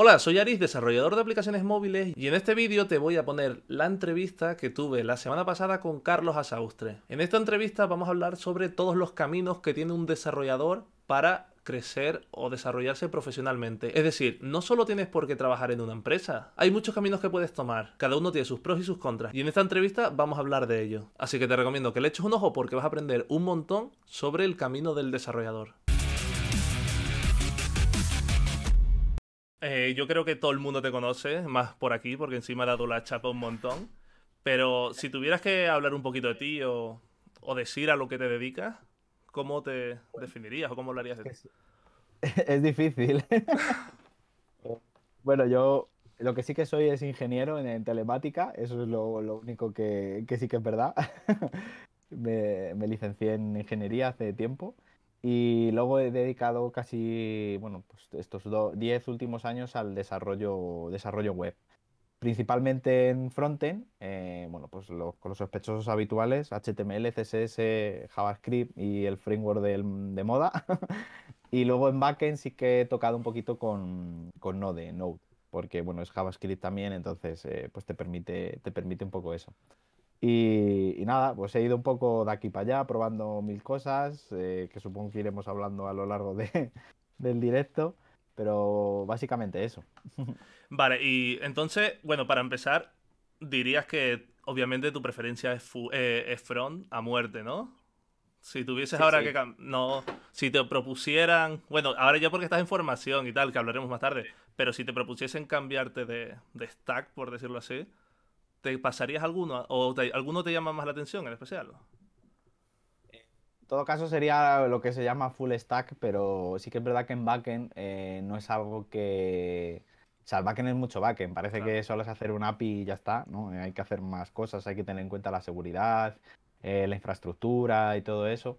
Hola, soy Aris, desarrollador de aplicaciones móviles, y en este vídeo te voy a poner la entrevista que tuve la semana pasada con Carlos Asaustre. En esta entrevista vamos a hablar sobre todos los caminos que tiene un desarrollador para crecer o desarrollarse profesionalmente. Es decir, no solo tienes por qué trabajar en una empresa, hay muchos caminos que puedes tomar, cada uno tiene sus pros y sus contras, y en esta entrevista vamos a hablar de ello. Así que te recomiendo que le eches un ojo porque vas a aprender un montón sobre el camino del desarrollador. Eh, yo creo que todo el mundo te conoce, más por aquí, porque encima ha dado la chapa un montón. Pero si tuvieras que hablar un poquito de ti o, decir a lo que te dedicas, ¿cómo te definirías o cómo hablarías de ti? Es difícil. bueno, yo lo que sí que soy es ingeniero en, telemática, eso es lo, único que, sí que es verdad. me, me, licencié en ingeniería hace tiempo y luego he dedicado casi, pues, estos 10 últimos años al desarrollo, desarrollo web. Principalmente en frontend, eh, pues con los sospechosos habituales, HTML, CSS, JavaScript y el framework de, moda. y luego en backend sí que he tocado un poquito con, con Node, Node, porque bueno, es JavaScript también, entonces eh, pues te permite, te permite un poco eso. Y, nada, pues he ido un poco de aquí para allá probando mil cosas, eh, que supongo que iremos hablando a lo largo de, del directo, pero básicamente eso. Vale, y entonces, bueno, para empezar, dirías que obviamente tu preferencia es, eh, Front a muerte, ¿no? Si tuvieses ahora que... No, si te propusieran... Bueno, ahora ya porque estás en formación y tal, que hablaremos más tarde, pero si te propusiesen cambiarte de stack, por decirlo así, ¿Te pasarías alguno? ¿O alguno te llama más la atención en especial? En todo caso sería lo que se llama full stack, pero sí que es verdad que en backend eh, no es algo que... O sea, el backend es mucho backend, parece que solo es hacer un API y ya está, ¿no? Eh, hay que hacer más cosas, hay que tener en cuenta la seguridad, eh, la infraestructura y todo eso.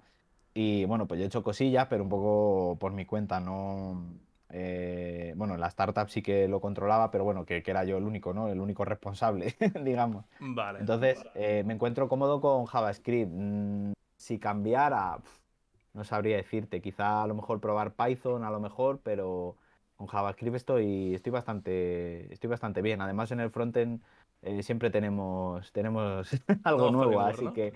Y bueno, pues yo he hecho cosillas, pero un poco por mi cuenta, no eh, bueno, la startup sí que lo controlaba, pero bueno, que, era yo el único, ¿no? El único responsable, digamos. Vale. Entonces, eh, me encuentro cómodo con JavaScript. Mm, si cambiara, no sabría decirte. Quizá a lo mejor probar Python, a lo mejor, pero con JavaScript estoy, estoy, bastante, estoy bastante bien. Además, en el frontend eh, siempre tenemos, tenemos algo nuevo, así que.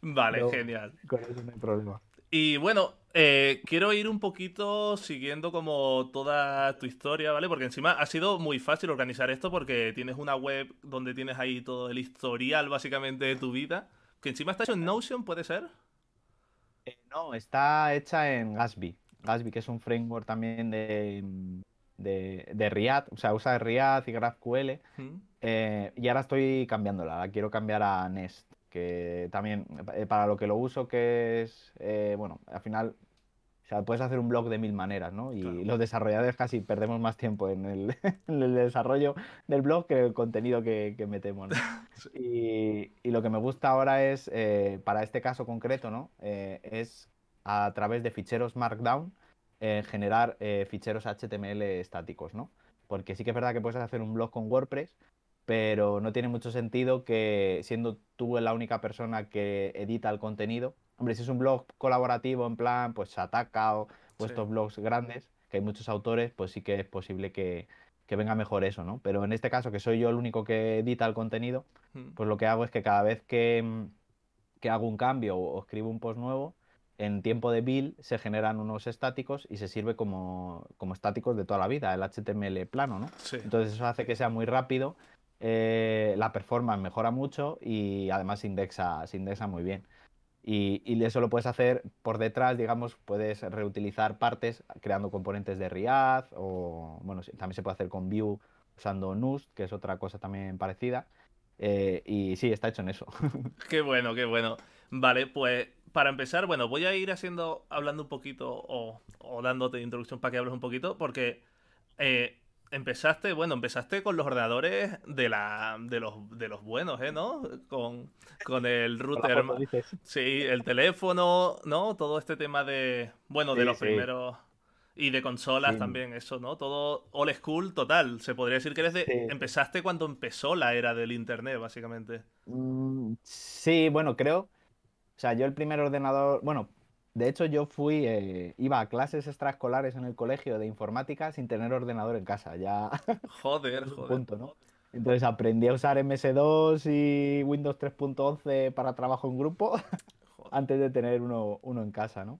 vale, genial. Con eso no hay problema. Y bueno, eh, quiero ir un poquito siguiendo como toda tu historia, ¿vale? Porque encima ha sido muy fácil organizar esto porque tienes una web donde tienes ahí todo el historial básicamente de tu vida. Que encima está hecho en Notion, ¿puede ser? Eh, no, está hecha en Gatsby. Gatsby, que es un framework también de, de, de React, o sea, usa React y GraphQL. Eh, y ahora estoy cambiándola, la quiero cambiar a Nest que también eh, para lo que lo uso que es, eh, bueno, al final, puedes hacer un blog de mil maneras, ¿no? Y los desarrolladores casi perdemos más tiempo en el, desarrollo del blog que el contenido que, metemos, y, lo que me gusta ahora es, eh, para este caso concreto, ¿no? es a través de ficheros Markdown generar ficheros HTML estáticos, ¿no? Porque sí que es verdad que puedes hacer un blog con WordPress, pero no tiene mucho sentido que siendo tú la única persona que edita el contenido, hombre, si es un blog colaborativo en plan, pues Ataca o, estos blogs grandes, que hay muchos autores, pues sí que es posible que, que venga mejor eso, ¿no? Pero en este caso, que soy yo el único que edita el contenido, mm. pues lo que hago es que cada vez que, mm, hago un cambio o escribo un post nuevo, en tiempo de build se generan unos estáticos y se sirve como, como estáticos de toda la vida, el HTML plano, ¿no? Entonces eso hace que sea muy rápido eh, la performance mejora mucho y además se indexa, indexa muy bien. Y, eso lo puedes hacer por detrás, digamos, puedes reutilizar partes creando componentes de React o, bueno, también se puede hacer con Vue usando Nust, que es otra cosa también parecida. Eh, y sí, está hecho en eso. qué bueno, qué bueno. Vale, pues para empezar, bueno, voy a ir haciendo, hablando un poquito o, o dándote introducción para que hables un poquito, porque eh, empezaste, bueno, empezaste con los ordenadores de la de los de los buenos, ¿eh, no? Con, el router. sí, el teléfono, ¿no? Todo este tema de bueno, de los primeros y de consolas también, eso, ¿no? Todo old school total. Se podría decir que eres empezaste cuando empezó la era del internet, básicamente. Mm, sí, bueno, creo o sea, yo el primer ordenador, bueno, de hecho, yo fui, eh, iba a clases extraescolares en el colegio de informática sin tener ordenador en casa. Ya. Joder, joder. Punto, ¿no? Entonces aprendí a usar MS2 y Windows 3.11 para trabajo en grupo antes de tener uno, en casa, ¿no?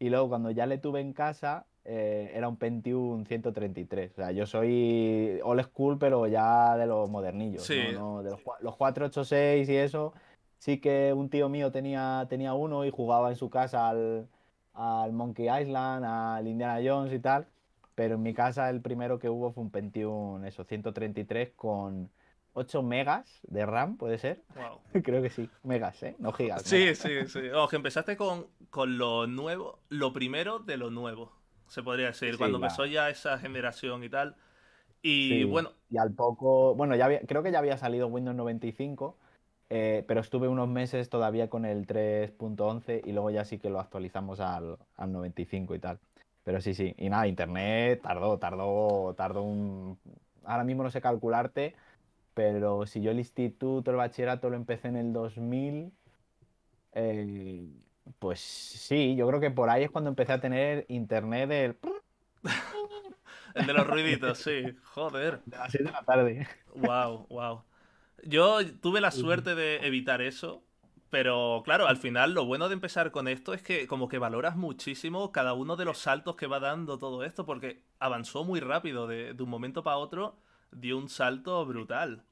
Y luego cuando ya le tuve en casa, eh, era un Pentium 133. O sea, yo soy old school, pero ya de los modernillos. de los, los, 486 y eso, sí que un tío mío tenía, tenía uno y jugaba en su casa al, Monkey Island, al Indiana Jones y tal. Pero en mi casa el primero que hubo fue un Pentium, eso, 133 con 8 megas de RAM, ¿puede ser? Creo que sí, megas, ¿eh? No gigas. Sí, sí, sí. Ojo, empezaste con, con, lo nuevo, lo primero de lo nuevo, se podría decir, cuando empezó ya esa generación y tal. Y bueno. Y al poco, bueno, ya creo que ya había salido Windows 95 eh, pero estuve unos meses todavía con el 3.11 y luego ya sí que lo actualizamos al, 95 y tal. Pero sí, sí. Y nada, internet tardó, tardó, tardó un. Ahora mismo no sé calcularte, pero si yo el instituto, el bachillerato lo empecé en el 2000, eh, pues sí, yo creo que por ahí es cuando empecé a tener internet del. el de los ruiditos, sí. Joder. De de la tarde. Wow, wow. Yo tuve la suerte de evitar eso, pero claro, al final lo bueno de empezar con esto es que como que valoras muchísimo cada uno de los saltos que va dando todo esto, porque avanzó muy rápido, de, un momento para otro dio un salto brutal.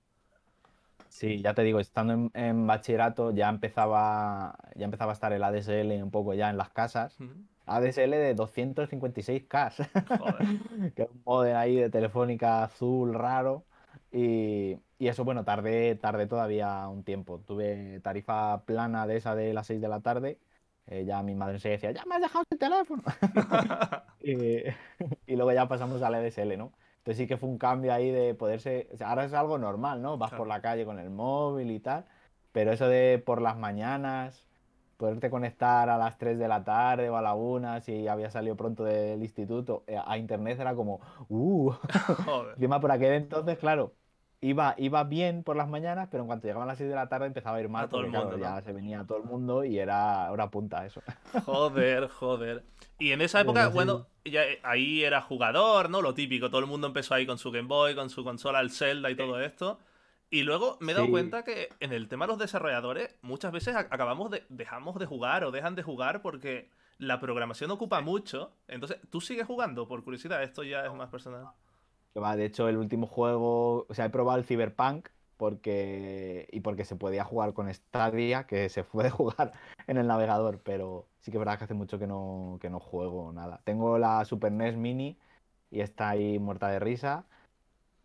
Sí, ya te digo, estando en, bachillerato ya empezaba, ya empezaba a estar el ADSL un poco ya en las casas. ADSL de 256K. que es un modem ahí de telefónica azul raro. Y, eso, bueno, tardé, todavía un tiempo. Tuve tarifa plana de esa de las 6 de la tarde. Eh, ya mi madre se decía, ya me has dejado el teléfono. Eh, y, luego ya pasamos la EDSL, ¿no? Entonces sí que fue un cambio ahí de poderse... ahora es algo normal, ¿no? Vas por la calle con el móvil y tal. Pero eso de por las mañanas, poderte conectar a las 3 de la tarde o a la 1 si había salido pronto del instituto eh, a internet era como, uh, más por aquel entonces, claro, iba, iba bien por las mañanas, pero en cuanto llegaban las 6 de la tarde empezaba a ir mal, a todo el mundo, ya se venía a todo el mundo y era hora punta eso. Joder, joder. Y en esa época, bueno, ya, eh, ahí era jugador, ¿no? Lo típico, todo el mundo empezó ahí con su Game Boy, con su consola, el Zelda y todo esto. Y luego me he dado cuenta que en el tema de los desarrolladores, muchas veces acabamos dejamos de jugar o dejan de jugar porque la programación ocupa mucho. Entonces, ¿tú sigues jugando? Por curiosidad, esto ya es más personal. De hecho, el último juego, o sea, he probado el Cyberpunk porque y porque se podía jugar con Stadia, que se puede jugar en el navegador, pero sí que es verdad que hace mucho que no, que no juego nada. Tengo la Super NES Mini y está ahí muerta de risa.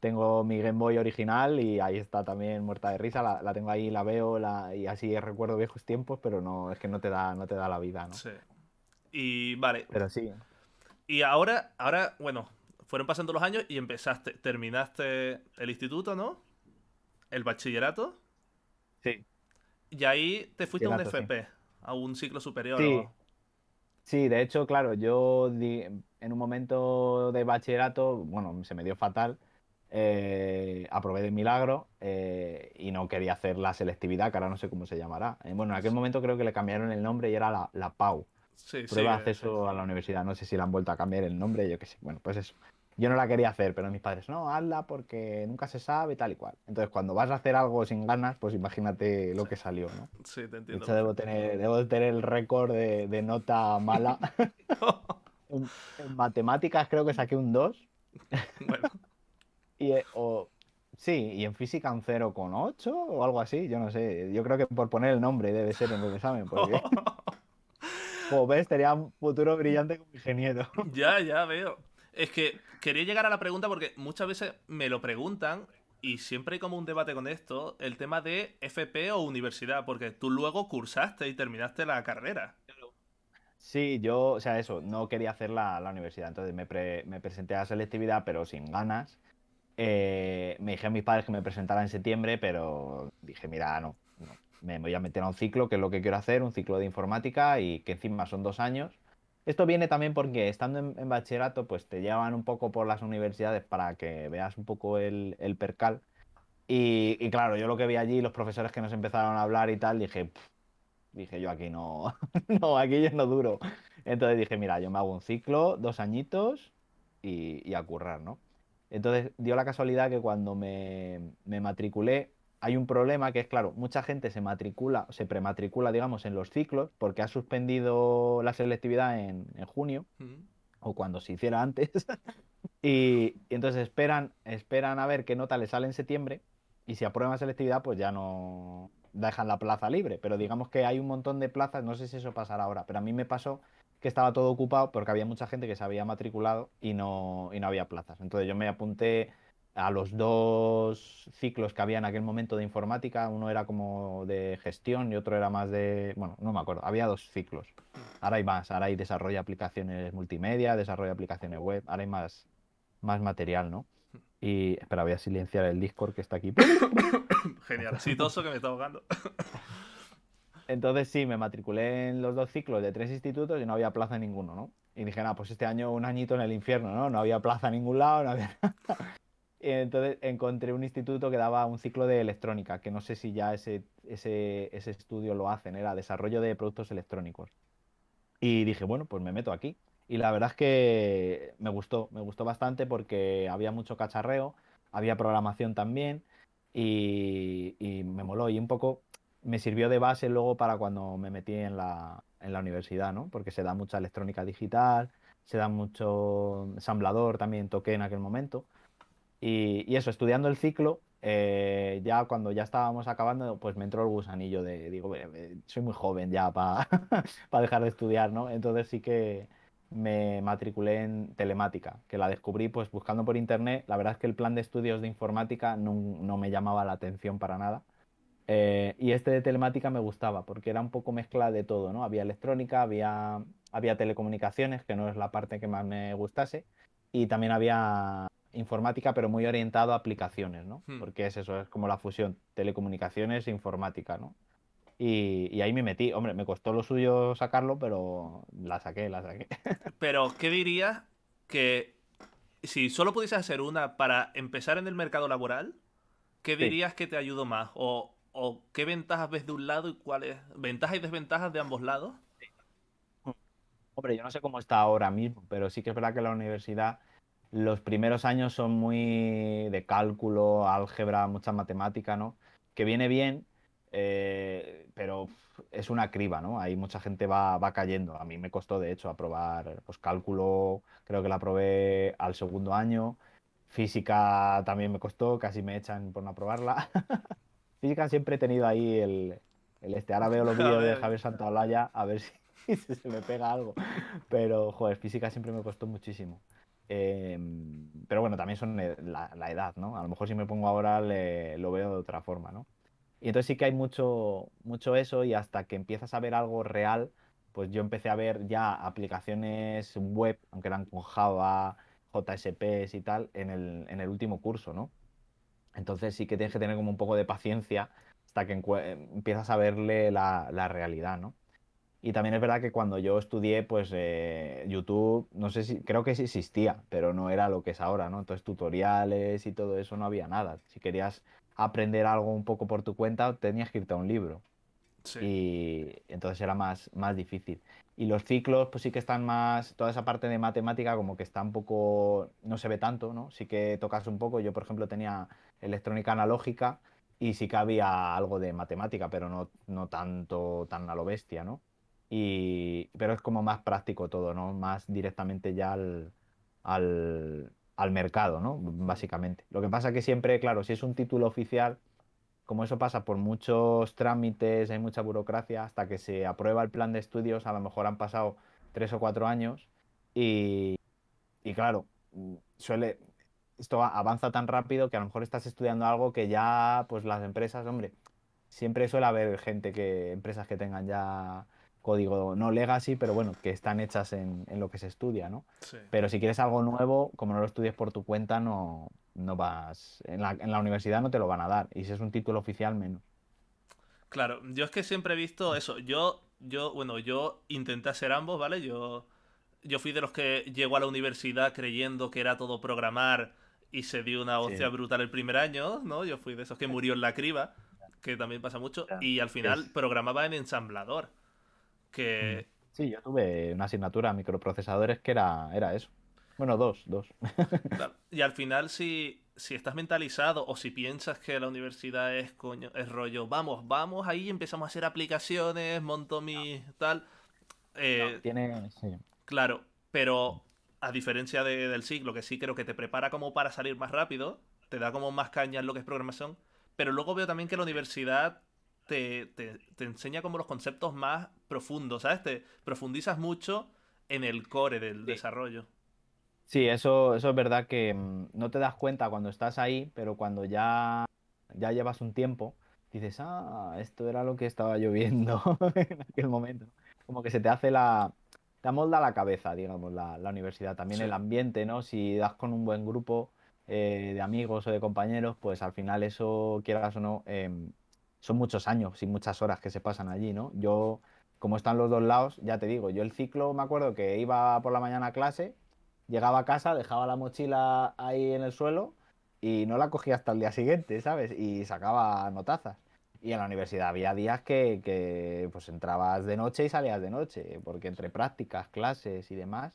Tengo mi Game Boy original y ahí está también muerta de risa. La, tengo ahí, la veo la, y así recuerdo viejos tiempos, pero no es que no te da, no te da la vida, ¿no? Sí. Y vale. Pero sí. Y ahora, ahora, bueno, fueron pasando los años y empezaste, terminaste el instituto, ¿no? El bachillerato. Sí. Y ahí te fuiste a un FP, a un ciclo superior. Sí. Sí, de hecho, claro, yo en un momento de bachillerato, bueno, se me dio fatal eh, aprobé de milagro eh, y no quería hacer la selectividad, que ahora no sé cómo se llamará. Eh, bueno, en aquel momento creo que le cambiaron el nombre y era la, la PAU, sí, Prueba de eh, Acceso a la Universidad. No sé si la han vuelto a cambiar el nombre, yo qué sé. Bueno, pues eso. Yo no la quería hacer, pero mis padres, no, hazla porque nunca se sabe, tal y cual. Entonces, cuando vas a hacer algo sin ganas, pues imagínate lo que salió, ¿no? Sí, te entiendo. De hecho, debo tener, debo tener el récord de, nota mala. en matemáticas creo que saqué un 2. Bueno. Y, eh, o, sí, y en física un 0,8 o algo así, yo no sé. Yo creo que por poner el nombre debe ser en el examen, porque... como ves, tenía un futuro brillante como ingeniero. Ya, ya veo. Es que quería llegar a la pregunta porque muchas veces me lo preguntan y siempre hay como un debate con esto, el tema de FP o universidad, porque tú luego cursaste y terminaste la carrera. Sí, yo, o sea, eso, no quería hacer la, la universidad, entonces me, me presenté a selectividad, pero sin ganas. Eh, me dije a mis padres que me presentara en septiembre, pero dije, mira, no, me voy a meter a un ciclo, que es lo que quiero hacer, un ciclo de informática y que encima son dos años. Esto viene también porque estando en, bachillerato, pues te llevan un poco por las universidades para que veas un poco el, percal. Y, claro, yo lo que vi allí, los profesores que nos empezaron a hablar y tal, dije, dije yo aquí no, no, aquí yo no duro. Entonces dije, mira, yo me hago un ciclo, dos añitos y, y a currar, ¿no? Entonces dio la casualidad que cuando me, matriculé hay un problema que es, claro, mucha gente se matricula, se prematricula, digamos, en los ciclos porque ha suspendido la selectividad en, junio mm. o cuando se hiciera antes. y, entonces esperan, esperan a ver qué nota le sale en septiembre y si aprueban selectividad, pues ya no dejan la plaza libre. Pero digamos que hay un montón de plazas, no sé si eso pasará ahora, pero a mí me pasó que estaba todo ocupado porque había mucha gente que se había matriculado y no, no había plazas. Entonces yo me apunté a los dos ciclos que había en aquel momento de informática, uno era como de gestión y otro era más de, bueno, no me acuerdo, había dos ciclos. Ahora hay más, ahora hay desarrollo de aplicaciones multimedia, desarrollo de aplicaciones web, ahora hay más, más material, ¿no? Y espera, voy a silenciar el Discord que está aquí. Genial, exitoso que me está ahogando. Entonces sí, me matriculé en los dos ciclos de tres institutos y no había plaza en ninguno, ¿no? Y dije, nada, pues este año un añito en el infierno, ¿no? No había plaza en ningún lado, no había nada. Y entonces encontré un instituto que daba un ciclo de electrónica, que no sé si ya ese, ese, estudio lo hacen, era desarrollo de productos electrónicos. Y dije, bueno, pues me meto aquí. Y la verdad es que me gustó, me gustó bastante porque había mucho cacharreo, había programación también y, y me moló. Y un poco me sirvió de base luego para cuando me metí en la, universidad, ¿no? Porque se da mucha electrónica digital, se da mucho ensamblador también, toqué en aquel momento. Y, eso, estudiando el ciclo, eh, ya cuando ya estábamos acabando, pues me entró el gusanillo de, digo, soy muy joven ya para dejar de estudiar, ¿no? Entonces sí que me matriculé en telemática, que la descubrí pues buscando por internet. La verdad es que el plan de estudios de informática no me llamaba la atención para nada. Eh, y este de telemática me gustaba porque era un poco mezcla de todo, ¿no? Había electrónica, había, había telecomunicaciones, que no es la parte que más me gustase, y también había informática, pero muy orientado a aplicaciones, ¿no? Hmm. Porque es eso, es como la fusión, telecomunicaciones e informática, ¿no? Y, ahí me metí. Hombre, me costó lo suyo sacarlo, pero la saqué, la saqué. pero, ¿qué dirías que si solo pudiese hacer una para empezar en el mercado laboral, qué dirías que te ayudó más? O ¿O qué ventajas ves de un lado y cuáles ventajas y desventajas de ambos lados? Hombre, yo no sé cómo está ahora mismo, pero sí que es verdad que la universidad los primeros años son muy de cálculo, álgebra, mucha matemática, ¿no? Que viene bien, eh, pero es una criba, ¿no? Ahí mucha gente va, va cayendo. A mí me costó, de hecho, aprobar pues, cálculo, creo que la probé al segundo año. Física también me costó, casi me echan por no aprobarla. Física siempre he tenido ahí el, este. Ahora veo los vídeos de Javier Santaolalla a ver si, se me pega algo. Pero, joder, física siempre me costó muchísimo. Em, pero bueno, también son la, edad, ¿no? A lo mejor si me pongo ahora lo veo de otra forma, ¿no? Y entonces sí que hay mucho, mucho eso y hasta que empiezas a ver algo real, pues yo empecé a ver ya aplicaciones web, aunque eran con Java, JSPs y tal, el, en el último curso, ¿no? Entonces sí que tienes que tener como un poco de paciencia hasta que eh, empiezas a verle la, realidad, ¿no? Y también es verdad que cuando yo estudié, pues eh, YouTube, no sé si, creo que sí existía, pero no era lo que es ahora, ¿no? Entonces tutoriales y todo eso no había nada. Si querías aprender algo un poco por tu cuenta, tenías que irte a un libro. Y entonces era más difícil. Y los ciclos, pues sí que están más, toda esa parte de matemática como que está un poco, no se ve tanto, ¿no? Sí que tocas un poco, yo por ejemplo tenía electrónica analógica y sí que había algo de matemática, pero no, no tanto, tan a lo bestia, ¿no? Y, pero es como más práctico todo, ¿no? Más directamente ya al, al, al mercado, ¿no? Básicamente. Lo que pasa que siempre, claro, si es un título oficial, como eso pasa por muchos trámites, hay mucha burocracia, hasta que se aprueba el plan de estudios, a lo mejor han pasado tres o cuatro años y, claro, mm, suele, esto avanza tan rápido que a lo mejor estás estudiando algo que ya, pues las empresas, hombre, siempre suele haber gente que, empresas que tengan ya código no legacy, pero bueno, que están hechas en, lo que se estudia, ¿no? Pero si quieres algo nuevo, como no lo estudies por tu cuenta, no, no vas. En la, universidad no te lo van a dar. Y si es un título oficial, menos. Claro, yo es que siempre he visto eso. Yo, yo, bueno, yo intenté hacer ambos, ¿vale? Yo. Yo fui de los que llegó a la universidad creyendo que era todo programar y se dio una hostia brutal el primer año, ¿no? Yo fui de esos que murió en la criba, que también pasa mucho, y al final programaba en ensamblador que... Sí, yo tuve una asignatura a microprocesadores que era, era eso. Bueno, dos, dos. Y al final, si, estás mentalizado o si piensas que la universidad es coño, es rollo, vamos, vamos, ahí empezamos a hacer aplicaciones, monto mi tal. Eh, tiene, Claro, pero a diferencia del siglo, que sí creo que te prepara como para salir más rápido, te da como más caña en lo que es programación, pero luego veo también que la universidad te, enseña como los conceptos más profundos, ¿sabes? Te profundizas mucho en el core del desarrollo. Sí, eso, eso es verdad que mm, no te das cuenta cuando estás ahí, pero cuando ya, ya llevas un tiempo, dices, ah, esto era lo que estaba lloviendo en aquel momento. Como que se te hace la... Te amolda la cabeza, digamos, la, la universidad. También el ambiente, ¿no? Si das con un buen grupo eh, de amigos o de compañeros, pues al final eso, quieras o no, em, son muchos años y muchas horas que se pasan allí, ¿no? Yo, como están los dos lados, ya te digo, yo el ciclo me acuerdo que iba por la mañana a clase, llegaba a casa, dejaba la mochila ahí en el suelo y no la cogía hasta el día siguiente, ¿sabes? Y sacaba notazas. Y en la universidad había días que, pues entrabas de noche y salías de noche, porque entre prácticas, clases y demás,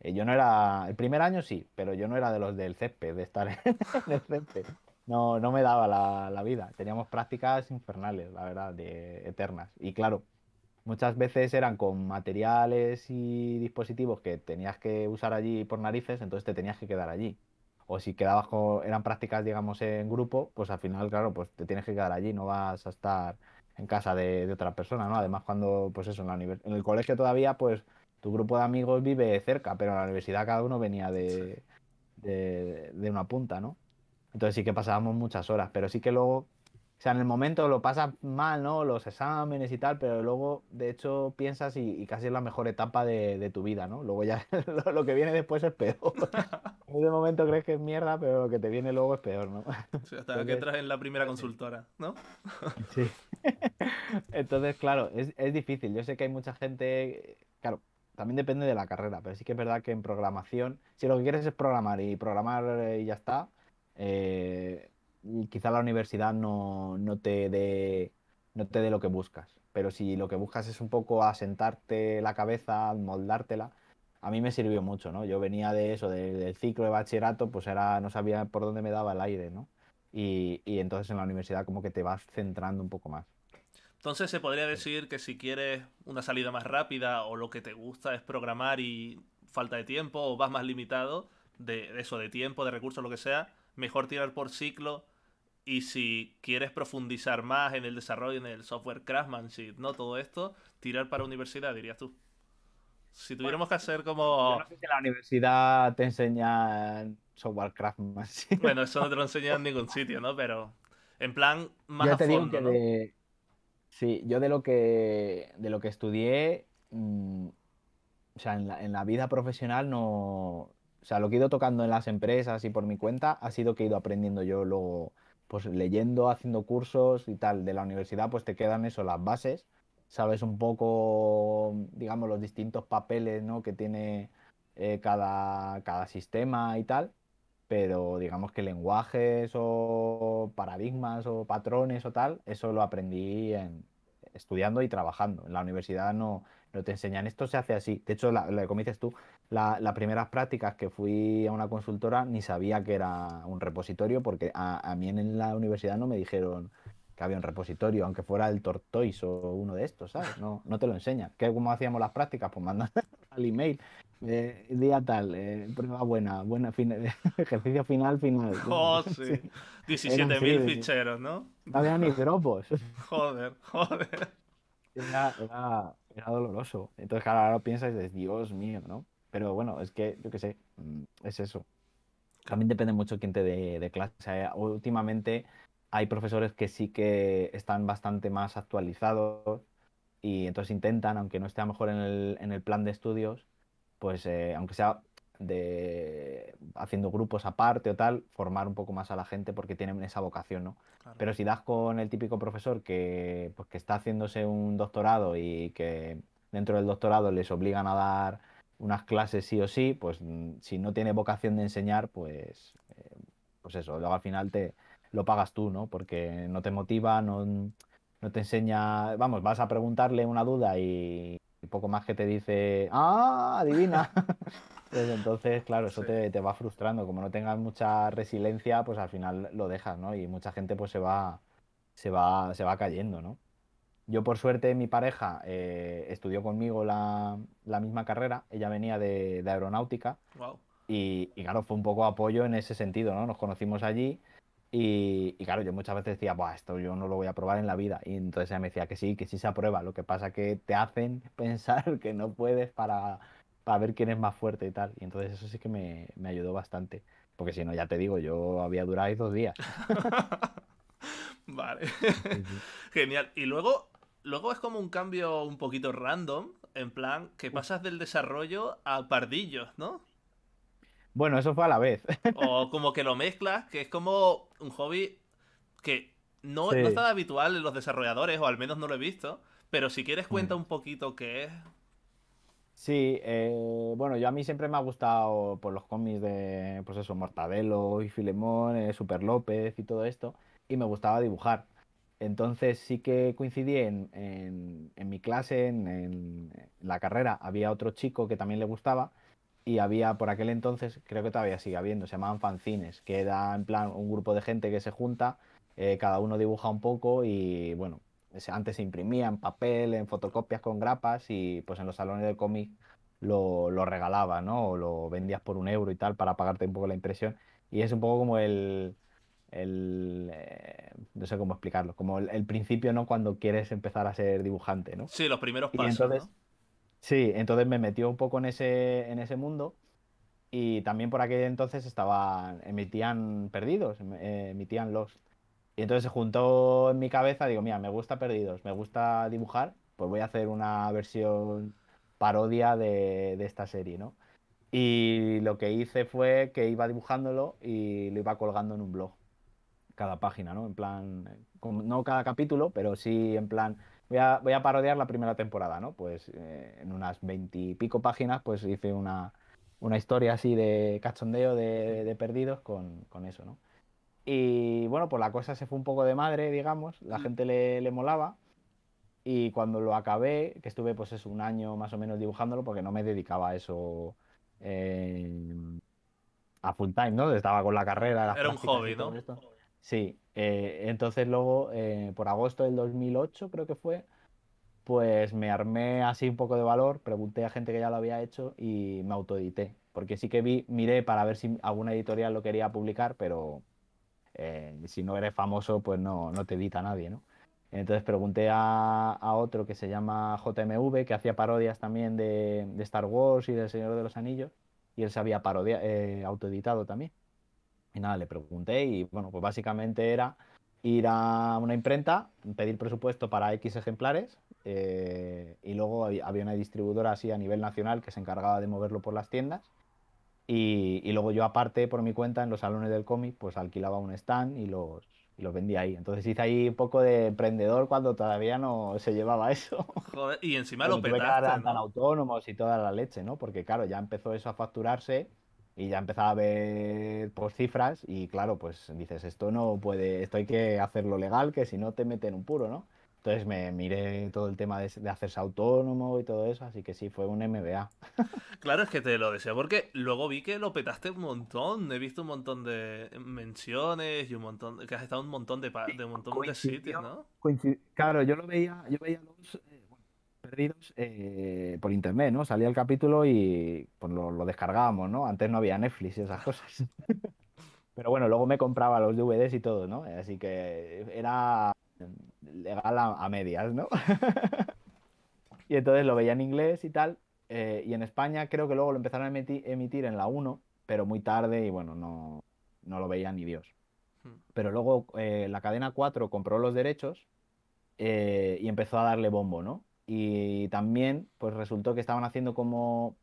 eh, yo no era, el primer año sí, pero yo no era de los del césped, de estar en el césped. No, no me daba la, vida. Teníamos prácticas infernales, la verdad, de eternas. Y claro, muchas veces eran con materiales y dispositivos que tenías que usar allí por narices, entonces te tenías que quedar allí. O si quedabas con, eran prácticas, digamos, en grupo, pues al final, claro, pues te tienes que quedar allí, no vas a estar en casa de, otra persona, ¿no? Además, cuando, pues eso, en, la en el colegio todavía, pues tu grupo de amigos vive cerca, pero en la universidad cada uno venía de, de una punta, ¿no? Entonces sí que pasábamos muchas horas, pero sí que luego, o sea, en el momento lo pasas mal, ¿no? Los exámenes y tal, pero luego, de hecho, piensas y, casi es la mejor etapa de, tu vida, ¿no? Luego ya lo, que viene después es peor. En de momento crees que es mierda, pero lo que te viene luego es peor, ¿no? hasta que entras en la primera consultora, ¿no? sí. Entonces, claro, es difícil. Yo sé que hay mucha gente, claro, también depende de la carrera, pero sí que es verdad que en programación, si lo que quieres es programar y programar eh, y ya está, eh, quizá la universidad no, no te dé no te de lo que buscas. Pero si lo que buscas es un poco asentarte la cabeza, moldártela, a mí me sirvió mucho, ¿no? Yo venía de eso, del ciclo de bachillerato, pues era, no sabía por dónde me daba el aire, ¿no? Y, y entonces en la universidad como que te vas centrando un poco más. Entonces se podría decir que si quieres una salida más rápida o lo que te gusta es programar y falta de tiempo o vas más limitado de eso, de tiempo, de recursos, lo que sea, mejor tirar por ciclo. Y si quieres profundizar más en el desarrollo, en el software craftsmanship, ¿no? Todo esto, tirar para universidad, dirías tú. Si tuviéramos que hacer como. no sé si la universidad te enseñan software craftsmanship. Bueno, eso no te lo enseñan en ningún sitio, ¿no? Pero en plan más a fondo, Sí, yo de lo que, de lo que estudié. Mm, o sea, en la, en la vida profesional no, o sea, lo que he ido tocando en las empresas y por mi cuenta ha sido que he ido aprendiendo yo luego, pues leyendo, haciendo cursos y tal. De la universidad, pues te quedan eso, las bases. Sabes un poco, digamos, los distintos papeles que tiene eh, cada, sistema y tal. Pero digamos que lenguajes o paradigmas o patrones o tal, eso lo aprendí estudiando y trabajando. En la universidad no, no te enseñan esto se hace así. De hecho, la, que como dices tú, las primeras prácticas que fui a una consultora ni sabía que era un repositorio porque a, mí en la universidad no me dijeron que había un repositorio, aunque fuera el Tortoise o uno de estos, ¿sabes? No, te lo enseñan. ¿Qué, ¿Cómo hacíamos las prácticas? Pues mandando al email. Eh, día tal, eh, prueba buena, buena ejercicio final, final. Oh, sí. 17.000 ficheros, ¿no? No había ni tropos joder, joder. Era, doloroso. Entonces, ahora lo piensas y Dios mío, ¿no? Pero bueno, es que yo qué sé, mm, es eso. También depende mucho quién te dé de clase. últimamente hay profesores que sí que están bastante más actualizados y entonces intentan, aunque no esté a mejor en el, plan de estudios, pues eh, aunque sea de haciendo grupos aparte o tal, formar un poco más a la gente porque tienen esa vocación, ¿no? Pero si das con el típico profesor que, pues, que está haciéndose un doctorado y que dentro del doctorado les obligan a dar unas clases sí o sí, pues mm, si no tiene vocación de enseñar, pues, eh, pues eso, luego al final te lo pagas tú, ¿no? Porque no te motiva, no, no te enseña, vamos, vas a preguntarle una duda y, poco más que te dice, ah, adivina. Pues entonces, claro, eso te, te, va frustrando, como no tengas mucha resiliencia, pues al final lo dejas, ¿no? Y mucha gente pues se va, se va, se va cayendo, ¿no? Yo, por suerte, mi pareja eh, estudió conmigo la, misma carrera. Ella venía de, aeronáutica. Y, claro, fue un poco apoyo en ese sentido, ¿no? Nos conocimos allí. Y, claro, yo muchas veces decía, Buah, esto yo no lo voy a probar en la vida. Y entonces ella me decía que sí, que sí se aprueba. Lo que pasa es que te hacen pensar que no puedes para, ver quién es más fuerte y tal. Y entonces eso sí que me, me ayudó bastante. Porque si no, ya te digo, yo había durado ahí dos días. vale. Genial. Y luego, Luego es como un cambio un poquito random, en plan, que pasas del desarrollo a pardillos, ¿no? Bueno, eso fue a la vez. o como que lo mezclas, que es como un hobby que no, es habitual en los desarrolladores, o al menos no lo he visto, pero si quieres mm. cuenta un poquito qué es. Sí, eh, bueno, yo a mí siempre me ha gustado por pues, los cómics de, pues eso, Mortadelo y Filemón, eh, Super López y todo esto, y me gustaba dibujar. Entonces sí que coincidí en, mi clase, en, la carrera, había otro chico que también le gustaba y había por aquel entonces, creo que todavía sigue habiendo, se llamaban fanzines, que era en plan un grupo de gente que se junta, eh, cada uno dibuja un poco y bueno, antes se imprimía en papel, en fotocopias con grapas y pues en los salones de cómic lo, lo ¿no? O lo vendías por un euro y tal para pagarte un poco la impresión. Y es un poco como el, el eh, no sé cómo explicarlo, como el, principio, ¿no? Cuando quieres empezar a ser dibujante, ¿no? Sí, los primeros pasos. Sí, entonces me metió un poco en ese, en ese mundo y también por aquel entonces estaba emitían eh, perdidos, emitían eh, los Y entonces se juntó en mi cabeza, digo, mira, me gusta perdidos, me gusta dibujar, pues voy a hacer una versión parodia de, de esta serie, ¿no? Y lo que hice fue que iba dibujándolo y lo iba colgando en un blog cada página, ¿no? En plan, no cada capítulo, pero sí en plan, voy a, voy parodiar la primera temporada, ¿no? Pues eh, en unas veintipico páginas, pues hice una, una, historia así de cachondeo de, perdidos con, eso, ¿no? Y bueno, pues la cosa se fue un poco de madre, digamos, la gente le, molaba. Y cuando lo acabé, que estuve pues es un año más o menos dibujándolo, porque no me dedicaba a eso eh, a full time, ¿no? Estaba con la carrera. Era un hobby, ¿no? Sí, eh, entonces luego, eh, por agosto del 2008 creo que fue, pues me armé así un poco de valor, pregunté a gente que ya lo había hecho y me autoedité. Porque sí que vi, miré para ver si alguna editorial lo quería publicar, pero eh, si no eres famoso, pues no, te edita nadie, ¿no? Entonces pregunté a, otro que se llama JMV, que hacía parodias también de, de Star Wars y del Señor de los Anillos, y él se había parodia, eh, autoeditado también. Y nada, le pregunté y bueno, pues básicamente era ir a una imprenta, pedir presupuesto para X ejemplares eh, y luego había una distribuidora así a nivel nacional que se encargaba de moverlo por las tiendas. Y, luego yo aparte por mi cuenta en los salones del cómic pues alquilaba un stand y los, los vendía ahí. Entonces hice ahí un poco de emprendedor cuando todavía no se llevaba eso. y encima lo petaste, tan autónomos y toda la leche, ¿no? Porque claro, ya empezó eso a facturarse y ya empezaba a ver pues cifras y claro, pues dices, esto no puede, esto hay que hacerlo legal, que si no te meten un puro, ¿no? Entonces me miré todo el tema de, hacerse autónomo y todo eso, así que sí, fue un MBA. Claro, es que te lo deseo, porque luego vi que lo petaste un montón. He visto un montón de menciones y un montón, que has estado un montón de, un montón de sitios, ¿no? Claro, yo lo veía, yo veía los, perdidos eh, por internet, ¿no? Salía el capítulo y pues, lo, descargábamos, ¿no? Antes no había Netflix y esas cosas. Pero bueno, luego me compraba los DVDs y todo, ¿no? Así que era legal a, medias, ¿no? y entonces lo veía en inglés y tal. Eh, y en España creo que luego lo empezaron a emitir, en la 1, pero muy tarde y bueno, no, lo veía ni Dios. Hmm. Pero luego eh, la cadena 4 compró los derechos y empezó a darle bombo, ¿no? Y también, pues resultó que estaban haciendo como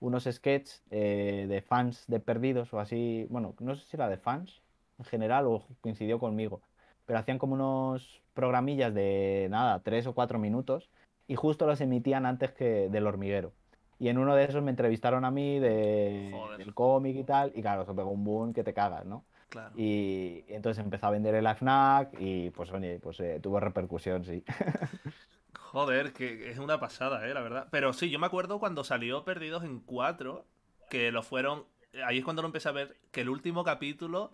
unos sketches eh, de fans de perdidos o así. Bueno, no sé si era de fans en general o coincidió conmigo. Pero hacían como unos programillas de nada, tres o cuatro minutos. Y justo los emitían antes que del hormiguero. Y en uno de esos me entrevistaron a mí de, del cómic y tal. Y claro, se pegó un boom que te cagas, ¿no? Claro. Y, entonces empezó a vender el FNAC y pues oye, pues eh, tuvo repercusión, sí. Joder, que es una pasada, eh, la verdad. Pero sí, yo me acuerdo cuando salió Perdidos en 4, que lo fueron. Eh, ahí es cuando lo empecé a ver, que el último capítulo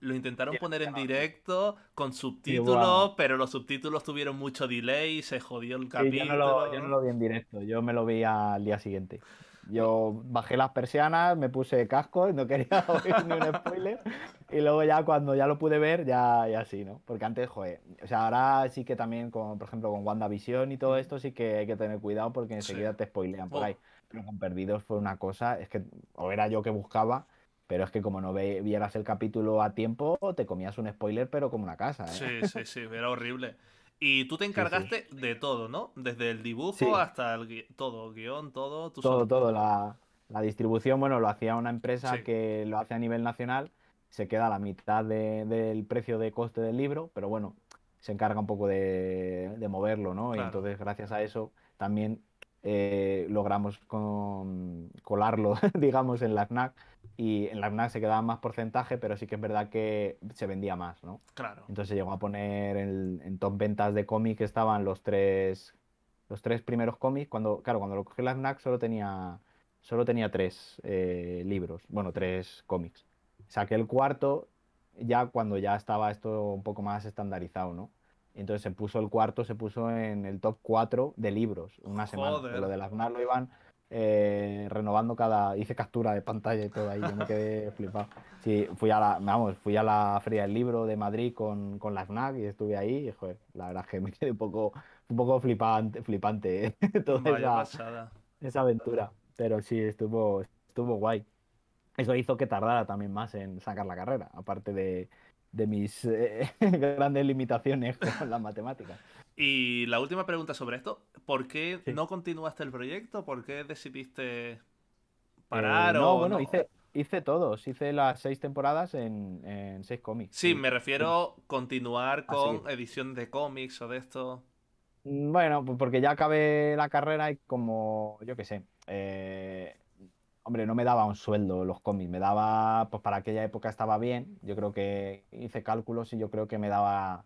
lo intentaron poner en directo con subtítulos, pero los subtítulos tuvieron mucho delay y se jodió el capítulo. yo, no lo, vi en directo, yo me lo vi al día siguiente. Yo bajé las persianas, me puse casco, y no quería oír ni un spoiler. Y luego ya cuando ya lo pude ver, ya, ya sí, ¿no? Porque antes, joder, o sea, ahora sí que también, con, por ejemplo, con WandaVision y todo esto, sí que hay que tener cuidado porque enseguida te spoilean por oh. ahí. Pero con Perdidos fue una cosa, es que, o era yo que buscaba, pero es que como no ve, vieras el capítulo a tiempo, te comías un spoiler, pero como una casa. ¿eh? Sí, sí, sí, era horrible. Y tú te encargaste de todo, ¿no? Desde el dibujo hasta el todo, guión, todo. todo, todo. La, la, distribución, bueno, lo hacía una empresa que lo hace a nivel nacional se queda la mitad del precio de coste del libro, pero bueno, se encarga un poco de, moverlo, ¿no? Y entonces, gracias a eso, también eh, logramos con, colarlo, digamos, en la FNAC. Y en la FNAC se quedaba más porcentaje, pero sí que es verdad que se vendía más, ¿no? Claro. Entonces llegó a poner en, top ventas de cómic estaban los tres, los tres primeros cómics. Cuando, claro, cuando lo cogí la FNAC solo tenía, solo tenía tres eh, libros, bueno, tres cómics saqué el cuarto ya cuando ya estaba esto un poco más estandarizado, ¿no? Entonces se puso el cuarto, se puso en el top 4 de libros, una semana. Joder. de la Aznar lo iban eh, renovando cada. Hice captura de pantalla y todo ahí, me quedé flipado. Sí, fui a la, vamos, fui a la Feria del Libro de Madrid con, con la FNAC y estuve ahí joder, la verdad es que me quedé un poco, un poco flipante, flipante ¿eh? toda esa, esa, aventura. Pero sí, estuvo, estuvo guay eso hizo que tardara también más en sacar la carrera, aparte de, mis eh, grandes limitaciones con las matemáticas. Y la última pregunta sobre esto, ¿por qué no continuaste el proyecto? ¿Por qué decidiste parar? Eh, no, bueno, hice... todos, hice las seis temporadas en, seis cómics. Sí, me refiero a continuar con edición de cómics o de esto. Bueno, pues porque ya acabé la carrera y como, yo qué sé, eh, Hombre, no me daba un sueldo los cómics, me daba, pues para aquella época estaba bien, yo creo que hice cálculos y yo creo que me daba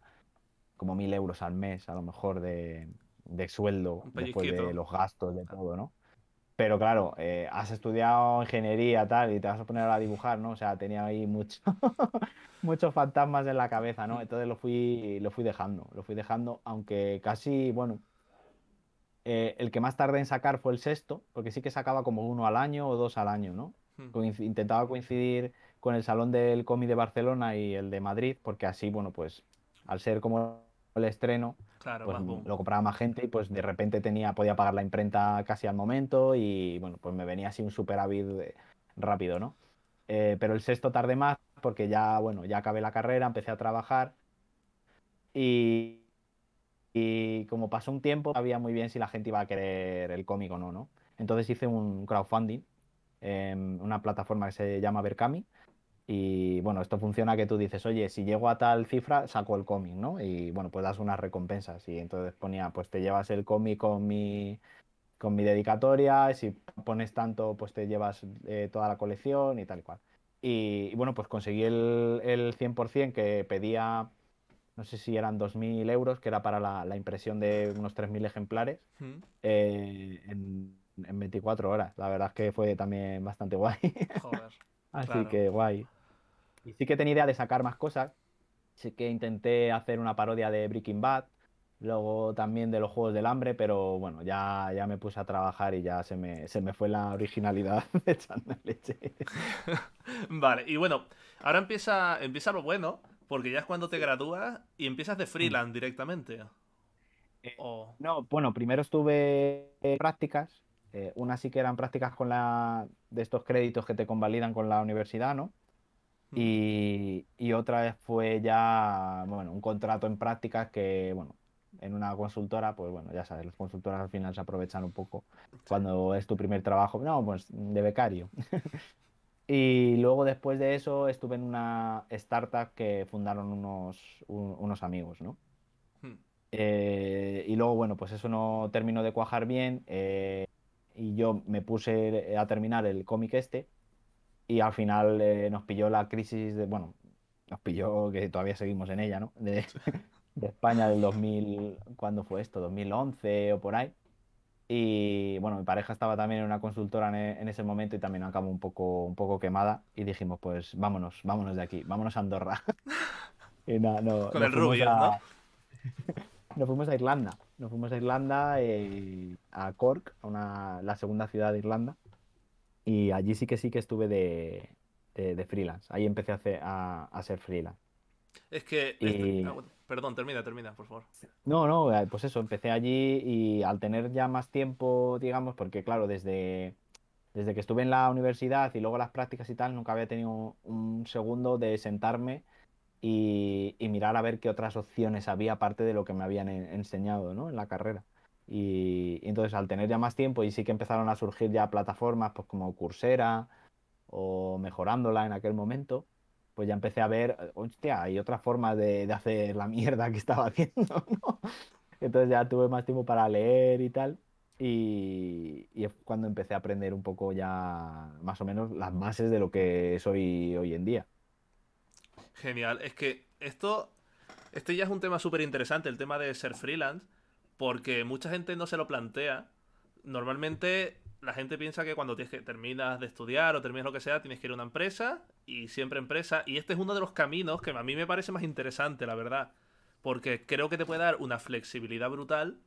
como mil euros al mes, a lo mejor, de, de sueldo, después de los gastos, de ah. todo, ¿no? Pero claro, eh, has estudiado ingeniería, tal, y te vas a poner a dibujar, ¿no? O sea, tenía ahí muchos muchos fantasmas en la cabeza, ¿no? Mm. Entonces lo fui, lo fui dejando, lo fui dejando, aunque casi, bueno, eh, el que más tardé en sacar fue el sexto, porque sí que sacaba como uno al año o dos al año, ¿no? Hmm. intentaba coincidir con el Salón del Cómic de Barcelona y el de Madrid, porque así, bueno, pues al ser como el estreno, pues lo compraba más gente y pues de repente tenía, podía pagar la imprenta casi al momento y bueno, pues me venía así un superávit eh, rápido, ¿no? Eh, pero el sexto tardé más porque ya, bueno, ya acabé la carrera, empecé a trabajar y, y como pasó un tiempo, sabía muy bien si la gente iba a querer el cómic o no, ¿no? Entonces hice un crowdfunding en una plataforma que se llama Berkami. Y bueno, esto funciona que tú dices, oye, si llego a tal cifra, saco el cómic, ¿no? Y bueno, pues das unas recompensas. Y entonces ponía, pues te llevas el cómic con mi, con mi dedicatoria, si pones tanto, pues te llevas eh, toda la colección y tal y cual. Y, bueno, pues conseguí el, el 100% que pedía no sé si eran 2.000 euros, que era para la, impresión de unos 3.000 ejemplares eh, en, 24 horas. La verdad es que fue también bastante guay. Joder, Así que guay. Y sí que tenía idea de sacar más cosas. Sí que intenté hacer una parodia de Breaking Bad, luego también de los Juegos del Hambre, pero bueno, ya, ya me puse a trabajar y ya se me, se me fue la originalidad de Leche. vale, y bueno, ahora empieza, empieza lo bueno porque ya es cuando te gradúas y empiezas de mm. freelance directamente. Eh, no, bueno, primero estuve en eh, prácticas. Eh, una sí que eran prácticas con la de estos créditos que te convalidan con la universidad, ¿no? Mm. Y, y otra fue ya, bueno, un contrato en prácticas que, bueno, en una consultora, pues bueno, ya sabes, las consultoras al final se aprovechan un poco cuando es tu primer trabajo. No, pues de becario. Y luego después de eso estuve en una startup que fundaron unos, unos amigos, ¿no? Hmm. Eh, y luego, bueno, pues eso no terminó de cuajar bien eh, y yo me puse a terminar el cómic este y al final eh, nos pilló la crisis de, bueno, nos pilló que todavía seguimos en ella, ¿no? De, de España del 2000, ¿cuándo fue esto? 2011 o por ahí. Y bueno, mi pareja estaba también en una consultora e, en, ese momento y también acabó un poco, un poco quemada. Y dijimos, pues vámonos, vámonos de aquí, vámonos a Andorra. Con nos el rubio, a- nos fuimos a Irlanda. Nos fuimos a Irlanda, eh, a Cork, a una- la segunda ciudad de Irlanda. Y allí sí que sí que estuve de, freelance. Ahí empecé a, ser freelance. Es que... Este, ah, Perdón, termina, termina, por favor. No, no, eh, pues eso, empecé allí y al tener ya más tiempo, digamos, porque claro, desde, desde que estuve en la universidad y luego las prácticas y tal, nunca había tenido un segundo de sentarme y, mirar a ver qué otras opciones había aparte de lo que me habían enseñado ¿no? en la carrera. Y, entonces al tener ya más tiempo y sí que empezaron a surgir ya plataformas pues como Coursera o mejorándola en aquel momento, pues ya empecé a ver, eh, hostia, hay otra forma de, hacer la mierda que estaba haciendo, ¿no? Entonces ya tuve más tiempo para leer y tal. Y, y, es cuando empecé a aprender un poco ya más o menos las bases de lo que soy hoy en día. Genial, es que esto, este ya es un tema súper interesante, el tema de ser freelance, porque mucha gente no se lo plantea. Normalmente la gente piensa que cuando tienes que, terminas de estudiar o terminas lo que sea, tienes que ir a una empresa y siempre empresa. Y este es uno de los caminos que a mí me parece más interesante, la verdad. Porque creo que te puede dar una flexibilidad brutal,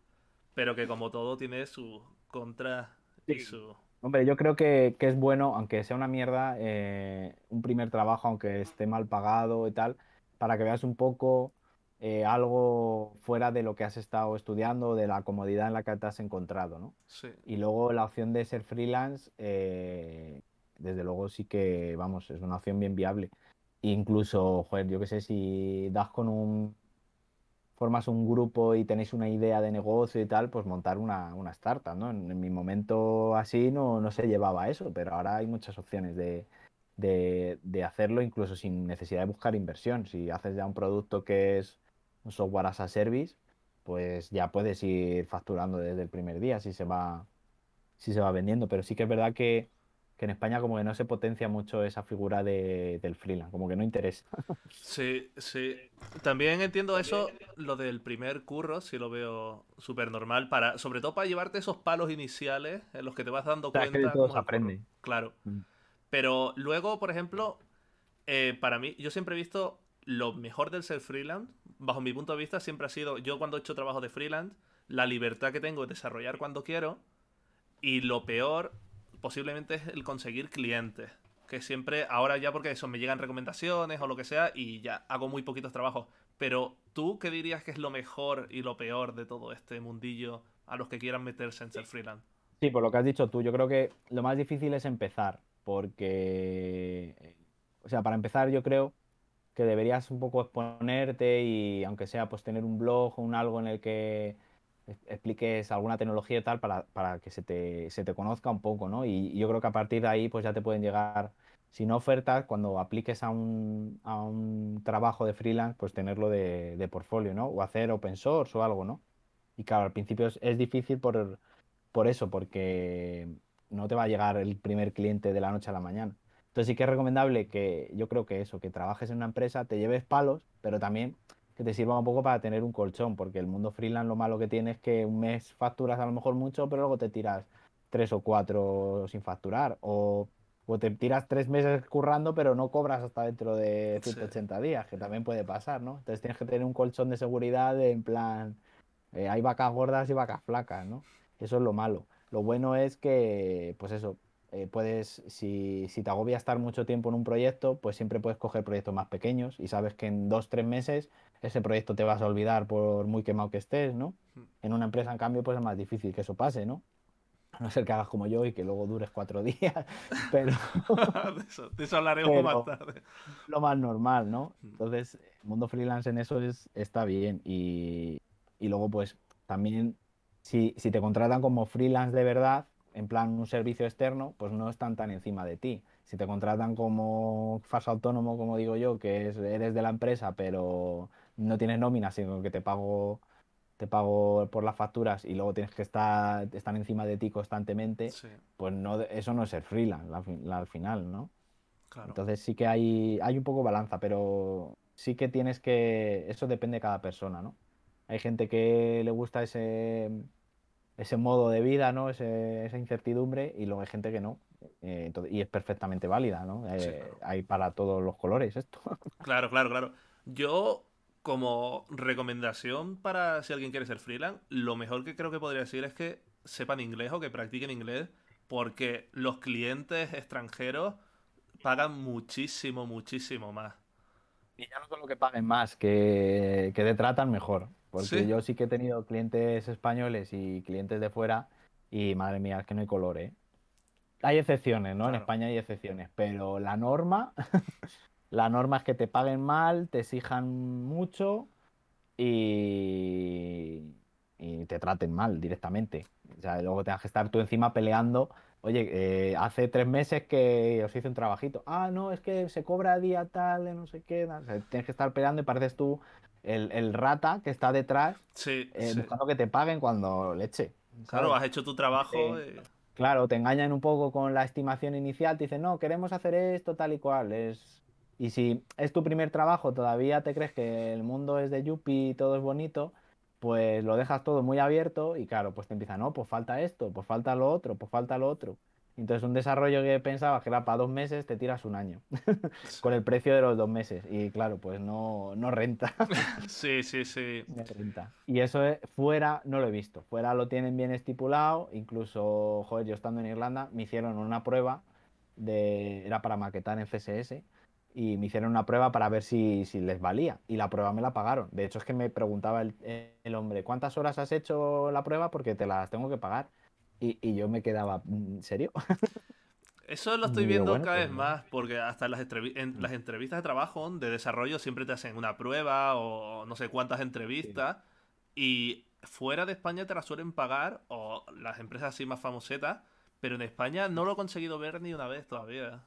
pero que como todo tiene su contra y su... Hombre, yo creo que, es bueno, aunque sea una mierda, eh, un primer trabajo, aunque esté mal pagado y tal, para que veas un poco eh, algo fuera de lo que has estado estudiando, de la comodidad en la que te has encontrado, ¿no? Sí. Y luego la opción de ser freelance, eh, desde luego sí que, vamos, es una opción bien viable. Incluso, joder, yo qué sé, si das con un formas un grupo y tenéis una idea de negocio y tal, pues montar una, startup, ¿no? En, mi momento así no, no se llevaba eso, pero ahora hay muchas opciones de, hacerlo incluso sin necesidad de buscar inversión. Si haces ya un producto que es un software as a service, pues ya puedes ir facturando desde el primer día si se va, si se va vendiendo. Pero sí que es verdad que, en España como que no se potencia mucho esa figura del freelance, como que no interesa. Sí, sí. También entiendo eso, lo del primer curro, si lo veo súper normal, para, sobre todo para llevarte esos palos iniciales en los que te vas dando cuenta. Claro. Mm. Pero luego, por ejemplo, eh, para mí, yo siempre he visto lo mejor del ser freelance, bajo mi punto de vista, siempre ha sido, yo cuando he hecho trabajo de freelance, la libertad que tengo de desarrollar cuando quiero y lo peor posiblemente es el conseguir clientes. Que siempre, ahora ya porque eso, me llegan recomendaciones o lo que sea y ya hago muy poquitos trabajos. Pero tú, ¿qué dirías que es lo mejor y lo peor de todo este mundillo a los que quieran meterse en ser freelance? Sí, por lo que has dicho tú, yo creo que lo más difícil es empezar, porque, o sea, para empezar yo creo que deberías un poco exponerte y aunque sea pues tener un blog o un algo en el que e-, expliques alguna tecnología y tal para, que se te, se te, conozca un poco, ¿no? Y, yo creo que a partir de ahí pues ya te pueden llegar, si no ofertas, cuando apliques a un, trabajo de freelance, pues tenerlo de, portfolio, ¿no? O hacer open source o algo, ¿no? Y claro, al principio es, es difícil por, por eso, porque no te va a llegar el primer cliente de la noche a la mañana. Entonces sí que es recomendable que yo creo que eso, que trabajes en una empresa, te lleves palos, pero también que te sirva un poco para tener un colchón, porque el mundo freelance lo malo que tiene es que un mes facturas a lo mejor mucho, pero luego te tiras tres o cuatro sin facturar, o, te tiras tres meses currando, pero no cobras hasta dentro de 180 días, que también puede pasar, ¿no? Entonces tienes que tener un colchón de seguridad en plan, eh, hay vacas gordas y vacas flacas, ¿no? Eso es lo malo. Lo bueno es que, pues eso, eh, puedes, si, te agobia estar mucho tiempo en un proyecto, pues siempre puedes coger proyectos más pequeños y sabes que en dos, tres meses ese proyecto te vas a olvidar por muy quemado que estés, ¿no? Hmm. En una empresa, en cambio, pues es más difícil que eso pase, ¿no? A no ser que hagas como yo y que luego dures cuatro días, pero... de, eso, hablaremos más tarde. Lo más normal, ¿no? Hmm. Entonces, el mundo freelance en eso es, está bien y, y luego, pues, también si, si te contratan como freelance de verdad, en plan un servicio externo, pues no están tan encima de ti. Si te contratan como falso autónomo, como digo yo, que eres de la empresa, pero no tienes nómina, sino que te pago te pago por las facturas y luego tienes que estar están encima de ti constantemente, pues no eso no es el freelance al, final, ¿no? Entonces sí que hay hay un poco balanza, pero sí que tienes que eso depende de cada persona, ¿no? Hay gente que le gusta ese ese modo de vida, ¿no? Ese, esa incertidumbre, y luego hay gente que no. Eh, y es perfectamente válida, ¿no? Eh, hay para todos los colores esto. Claro, claro, claro. Yo, como recomendación para si alguien quiere ser freelance, lo mejor que creo que podría decir es que sepan inglés o que practiquen inglés, porque los clientes extranjeros pagan muchísimo, muchísimo más. Y ya no solo que paguen más, que, que te tratan mejor. Porque yo sí que he tenido clientes españoles y clientes de fuera y madre mía, es que no hay color, ¿eh? Hay excepciones, ¿no? En España hay excepciones, pero la norma, la norma es que te paguen mal, te exijan mucho y, y te traten mal directamente. O sea, luego tengas que estar tú encima peleando. Oye, eh, hace tres meses que os hice un trabajito. Ah, no, es que se cobra día tal, no sé qué. O sea, tienes que estar peleando y pareces tú el, rata que está detrás eh, buscando que te paguen cuando le eche. Claro, has hecho tu trabajo. Claro, te engañan un poco con la estimación inicial, te dicen, no, queremos hacer esto tal y cual. Es... Y si es tu primer trabajo, todavía te crees que el mundo es de Yuppie y todo es bonito, pues lo dejas todo muy abierto y claro, pues te empiezan, no, pues falta esto, pues falta lo otro, pues falta lo otro. Entonces, un desarrollo que pensaba que era para dos meses, te tiras un año con el precio de los dos meses. Y claro, pues no, no renta. sí, sí, sí. Y eso fuera no lo he visto. Fuera lo tienen bien estipulado. Incluso, joder, yo estando en Irlanda, me hicieron una prueba de. Era para maquetar en CSS. Y me hicieron una prueba para ver si, si les valía. Y la prueba me la pagaron. De hecho, es que me preguntaba el, el hombre, ¿cuántas horas has hecho la prueba? Porque te las tengo que pagar y, yo me quedaba, mm, ¿en serio? Eso lo estoy viendo cada pues vez más, porque hasta las, en mm. las entrevistas de trabajo, de desarrollo, siempre te hacen una prueba o no sé cuántas entrevistas. Y fuera de España te las suelen pagar, o las empresas así más famosetas, pero en España no lo he conseguido ver ni una vez todavía.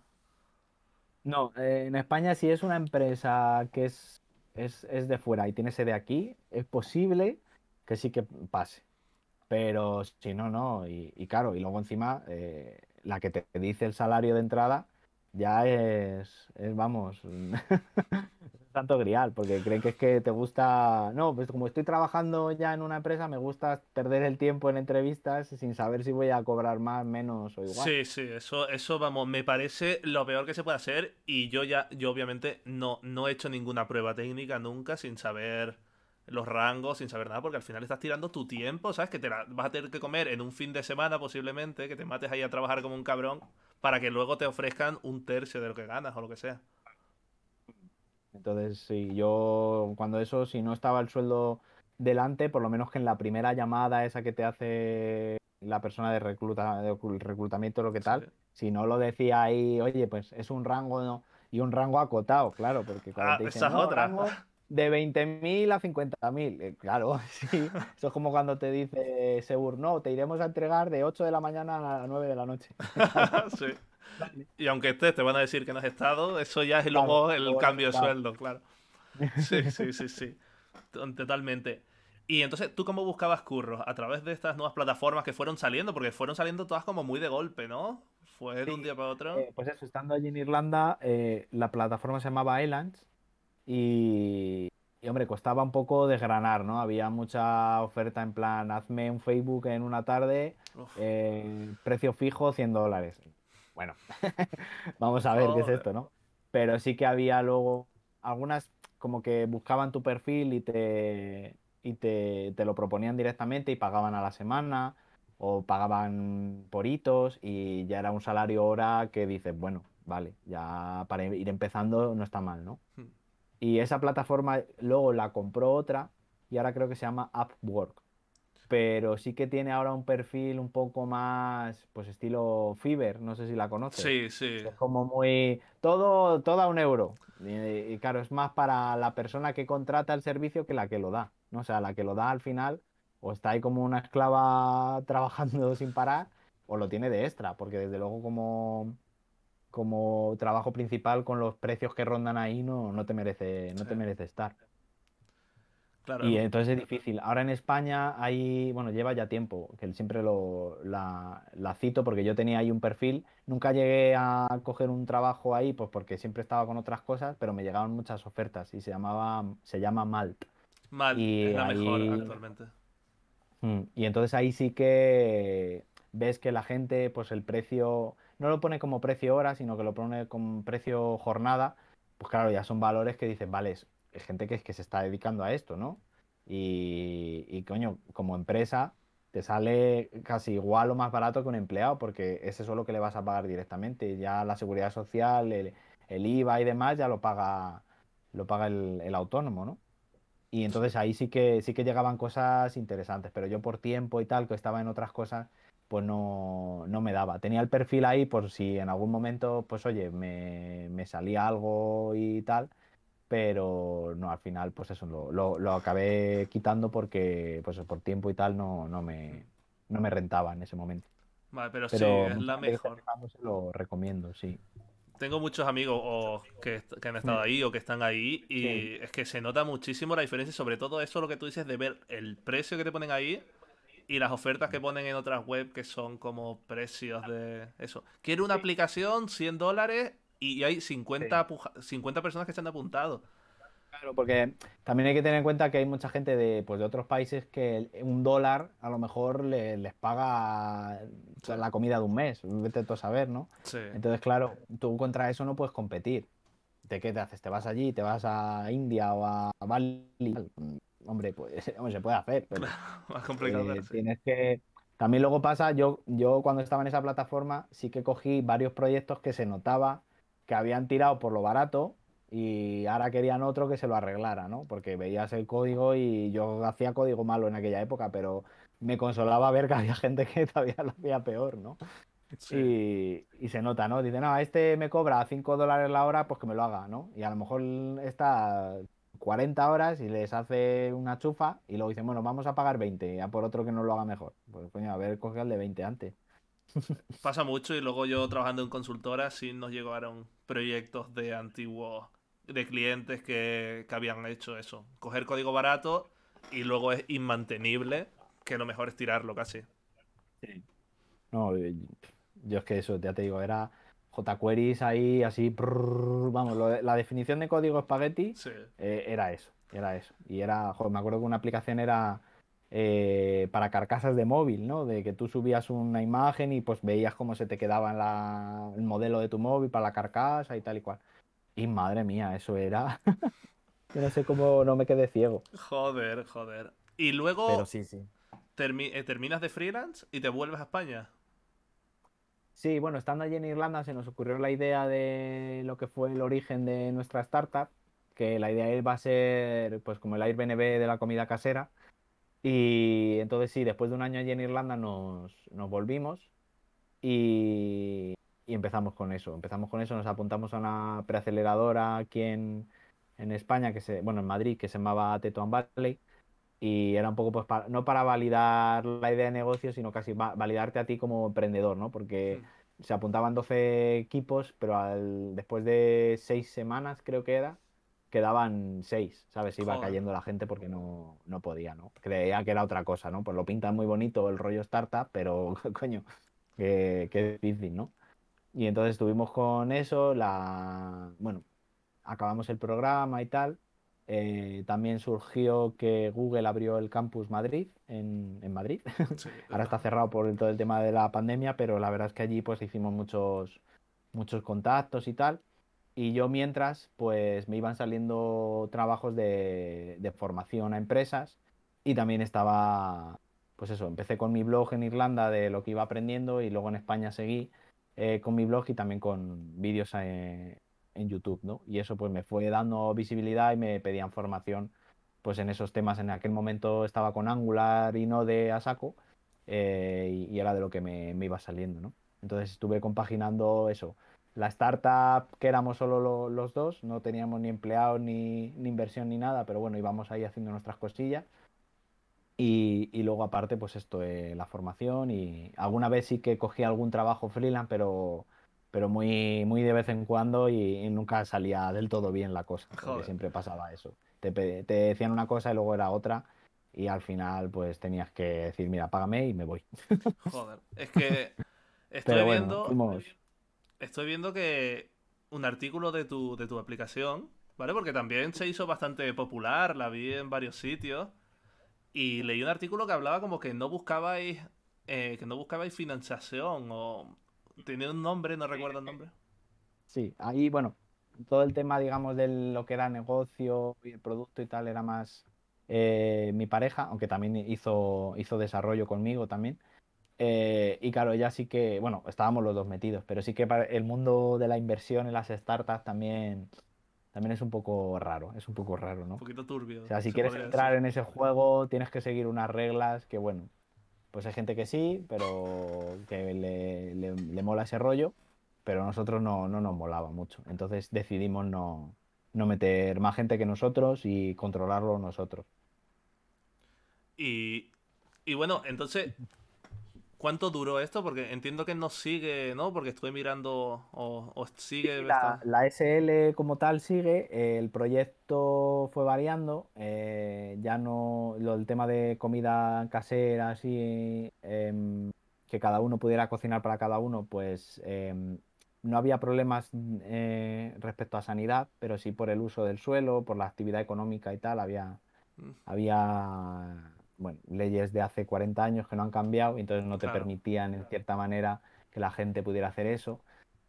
No, eh, en España si es una empresa que es, es, es de fuera y tiene sede aquí, es posible que sí que pase pero si no, no. Y, claro, y luego encima, eh, la que te dice el salario de entrada ya es, es vamos, tanto grial, porque creen que es que te gusta, no, pues como estoy trabajando ya en una empresa, me gusta perder el tiempo en entrevistas sin saber si voy a cobrar más, menos o igual. Sí, sí, eso, eso vamos, me parece lo peor que se puede hacer y yo ya, yo obviamente no, no he hecho ninguna prueba técnica nunca sin saber los rangos sin saber nada, porque al final estás tirando tu tiempo, ¿sabes? Que te vas a tener que comer en un fin de semana posiblemente, que te mates ahí a trabajar como un cabrón, para que luego te ofrezcan un tercio de lo que ganas o lo que sea. Entonces, si yo cuando eso, si no estaba el sueldo delante, por lo menos que en la primera llamada esa que te hace la persona de, recluta, de reclutamiento, lo que tal, si no lo decía ahí, oye, pues es un rango y un rango acotado, claro, porque cuando ah, te dicen, de 20.000 a 50.000. Eh, claro, sí. Eso es como cuando te dice seguro no, te iremos a entregar de 8 de la mañana a 9 de la noche. sí. Y aunque estés, te van a decir que no has estado, eso ya es luego el cambio de sueldo, claro. Sí, sí, sí, sí. Totalmente. Y entonces, ¿tú cómo buscabas curros? ¿A través de estas nuevas plataformas que fueron saliendo? Porque fueron saliendo todas como muy de golpe, ¿no? Fue de un día para otro. Eh, pues eso, estando allí en Irlanda, eh, la plataforma se llamaba Islands. Y, hombre, costaba un poco desgranar, ¿no? Había mucha oferta en plan, hazme un Facebook en una tarde, eh, precio fijo, 100 dólares. Bueno, vamos a ver qué es esto, ¿no? Pero sí que había luego algunas como que buscaban tu perfil y te, y te, lo proponían directamente y pagaban a la semana o pagaban por hitos y ya era un salario hora que dices, bueno, vale, ya para ir empezando no está mal, ¿no? Hmm. Y esa plataforma luego la compró otra y ahora creo que se llama Upwork. Pero sí que tiene ahora un perfil un poco más, pues estilo Fiverr, no sé si la conoces. Sí, sí. Es como muy. Todo, todo a un euro. Y, claro, es más para la persona que contrata el servicio que la que lo da. ¿no? O sea, la que lo da al final, o está ahí como una esclava trabajando sin parar, o lo tiene de extra, porque desde luego como como trabajo principal con los precios que rondan ahí no, no te merece no te merece estar claro, y entonces es difícil ahora en España hay bueno lleva ya tiempo que siempre lo, la, cito porque yo tenía ahí un perfil nunca llegué a coger un trabajo ahí pues porque siempre estaba con otras cosas pero me llegaron muchas ofertas y se llamaba se llama Malt Malt y es la mejor actualmente mm, y entonces ahí sí que ves que la gente pues el precio no lo pone como precio hora, sino que lo pone como precio jornada, pues claro, ya son valores que dicen, vale, es, gente que, que se está dedicando a esto, ¿no? Y, coño, como empresa te sale casi igual o más barato que un empleado, porque ese es lo que le vas a pagar directamente, ya la seguridad social, el, IVA y demás ya lo paga, lo paga el, autónomo, ¿no? Y entonces ahí sí que sí que llegaban cosas interesantes, pero yo por tiempo y tal, que estaba en otras cosas, pues no, no, me daba. Tenía el perfil ahí por si en algún momento, pues oye, me, me salía algo y tal, pero no, al final, pues eso, lo, lo, lo acabé quitando porque, pues por tiempo y tal, no, no, me, no me rentaba en ese momento. Vale, pero, sí, es la mejor. lo recomiendo, sí. Tengo muchos amigos que, que, han estado ahí o que están ahí y es que se nota muchísimo la diferencia, sobre todo eso lo que tú dices de ver el precio que te ponen ahí y las ofertas que ponen en otras web que son como precios de eso. Quiero una aplicación, 100 dólares, y hay 50, personas que se han apuntado. Claro, porque también hay que tener en cuenta que hay mucha gente de, pues, de otros países que un dólar a lo mejor les paga la comida de un mes, vete tú a saber, ¿no? Entonces, claro, tú contra eso no puedes competir. ¿De qué te haces? ¿Te vas allí? ¿Te vas a India o a Bali? hombre, pues se puede hacer, pero más complicado. Eh, tienes que también luego pasa, yo, yo cuando estaba en esa plataforma sí que cogí varios proyectos que se notaba que habían tirado por lo barato y ahora querían otro que se lo arreglara, ¿no? Porque veías el código y yo hacía código malo en aquella época, pero me consolaba ver que había gente que todavía lo hacía peor, ¿no? Y, se nota, ¿no? Dice, no, este me cobra 5 dólares la hora, pues que me lo haga, ¿no? Y a lo mejor está 40 horas y les hace una chufa y luego dicen, bueno, vamos a pagar 20, ya por otro que no lo haga mejor. Pues coño, a ver, coge al de 20 antes. Pasa mucho y luego yo trabajando en consultora sí nos llegaron proyectos de antiguos, de clientes que, habían hecho eso. Coger código barato y luego es inmantenible, que lo mejor es tirarlo casi. No, yo es que eso, ya te digo, era jQueries ahí, así, vamos, la definición de código espagueti eh, era eso, era eso. Y era, joder, me acuerdo que una aplicación era eh, para carcasas de móvil, ¿no? De que tú subías una imagen y pues veías cómo se te quedaba el modelo de tu móvil para la carcasa y tal y cual. Y madre mía, eso era... Yo no sé cómo no me quedé ciego. Joder, joder. Y luego... Pero sí, sí. Eh, terminas de freelance y te vuelves a España. Sí, bueno, estando allí en Irlanda se nos ocurrió la idea de lo que fue el origen de nuestra startup, que la idea va a ser pues como el Airbnb de la comida casera. Y entonces sí, después de un año allí en Irlanda nos, volvimos y, empezamos con eso. Empezamos con eso, nos apuntamos a una preaceleradora aquí en, en España, que se, bueno, en Madrid, que se llamaba Tetuan Valley y era un poco pues no para validar la idea de negocio, sino casi validarte a ti como emprendedor, ¿no? Porque se apuntaban 12 equipos, pero después de seis semanas creo que era, quedaban seis, ¿sabes? Iba cayendo la gente porque no, podía, ¿no? Creía que era otra cosa, ¿no? Pues lo pintan muy bonito el rollo startup, pero coño, qué, qué difícil, ¿no? Y entonces estuvimos con eso, la... Bueno, acabamos el programa y tal eh, también surgió que Google abrió el campus Madrid, en, Madrid. Ahora está cerrado por todo el tema de la pandemia, pero la verdad es que allí pues hicimos muchos, muchos contactos y tal. Y yo mientras, pues me iban saliendo trabajos de, formación a empresas y también estaba, pues eso, empecé con mi blog en Irlanda de lo que iba aprendiendo y luego en España seguí eh, con mi blog y también con vídeos eh, en YouTube, ¿no? Y eso pues me fue dando visibilidad y me pedían formación pues en esos temas. En aquel momento estaba con Angular y no de Asaco eh, y, era de lo que me, iba saliendo, ¿no? Entonces estuve compaginando eso. La startup, que éramos solo los dos, no teníamos ni empleados, ni, inversión, ni nada, pero bueno, íbamos ahí haciendo nuestras cosillas. Y, luego aparte, pues esto, eh, la formación y alguna vez sí que cogí algún trabajo freelance, pero pero muy, muy de vez en cuando y, nunca salía del todo bien la cosa, siempre pasaba eso. Te, te, decían una cosa y luego era otra y al final pues tenías que decir, mira, págame y me voy. Joder, es que estoy viendo... Estoy viendo que un artículo de tu, aplicación, ¿vale? Porque también se hizo bastante popular, la vi en varios sitios. Y leí un artículo que hablaba como que no buscabais eh, que no buscabais financiación o, tiene un nombre, no recuerdo el nombre. Sí, ahí, bueno, todo el tema, digamos, de lo que era negocio y el producto y tal era más eh, mi pareja, aunque también hizo, hizo desarrollo conmigo también. Eh, y claro, ya sí que, bueno, estábamos los dos metidos, pero sí que para el mundo de la inversión en las startups también, también es un poco raro, es un poco raro, ¿no? Un poquito turbio. O sea, si quieres entrar en ese juego, tienes que seguir unas reglas que, bueno, pues hay gente que sí, pero que le, mola ese rollo, pero nosotros no, nos molaba mucho. Entonces decidimos no, meter más gente que nosotros y controlarlo nosotros. Y, y bueno, entonces ¿Cuánto duró esto? Porque entiendo que no sigue, ¿no? Porque estoy mirando o, sigue. la, SL como tal sigue, el proyecto fue variando, eh, ya no. el tema de comida casera, así, em, que cada uno pudiera cocinar para cada uno, pues em, no había problemas eh, respecto a sanidad, pero sí por el uso del suelo, por la actividad económica y tal, había. Mm. Había bueno, leyes de hace 40 años que no han cambiado entonces no te permitían en cierta manera que la gente pudiera hacer eso.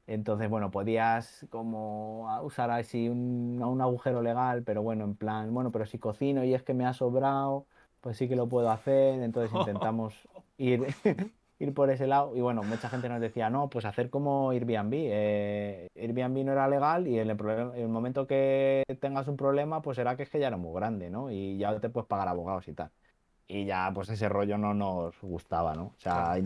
Entonces, bueno, podías como ah, usar así un, agujero legal, pero bueno, en plan, bueno, pero si cocino y es que me ha sobrado, pues sí que lo puedo hacer. Entonces intentamos ir, ir por ese lado. Y bueno, mucha gente nos decía, no, pues hacer como Airbnb. Eh, Airbnb no era legal y en el, el, momento que tengas un problema, pues será que es que ya era muy grande, ¿no? Y ya te puedes pagar abogados y tal y ya pues ese rollo no nos gustaba, ¿no? O sea,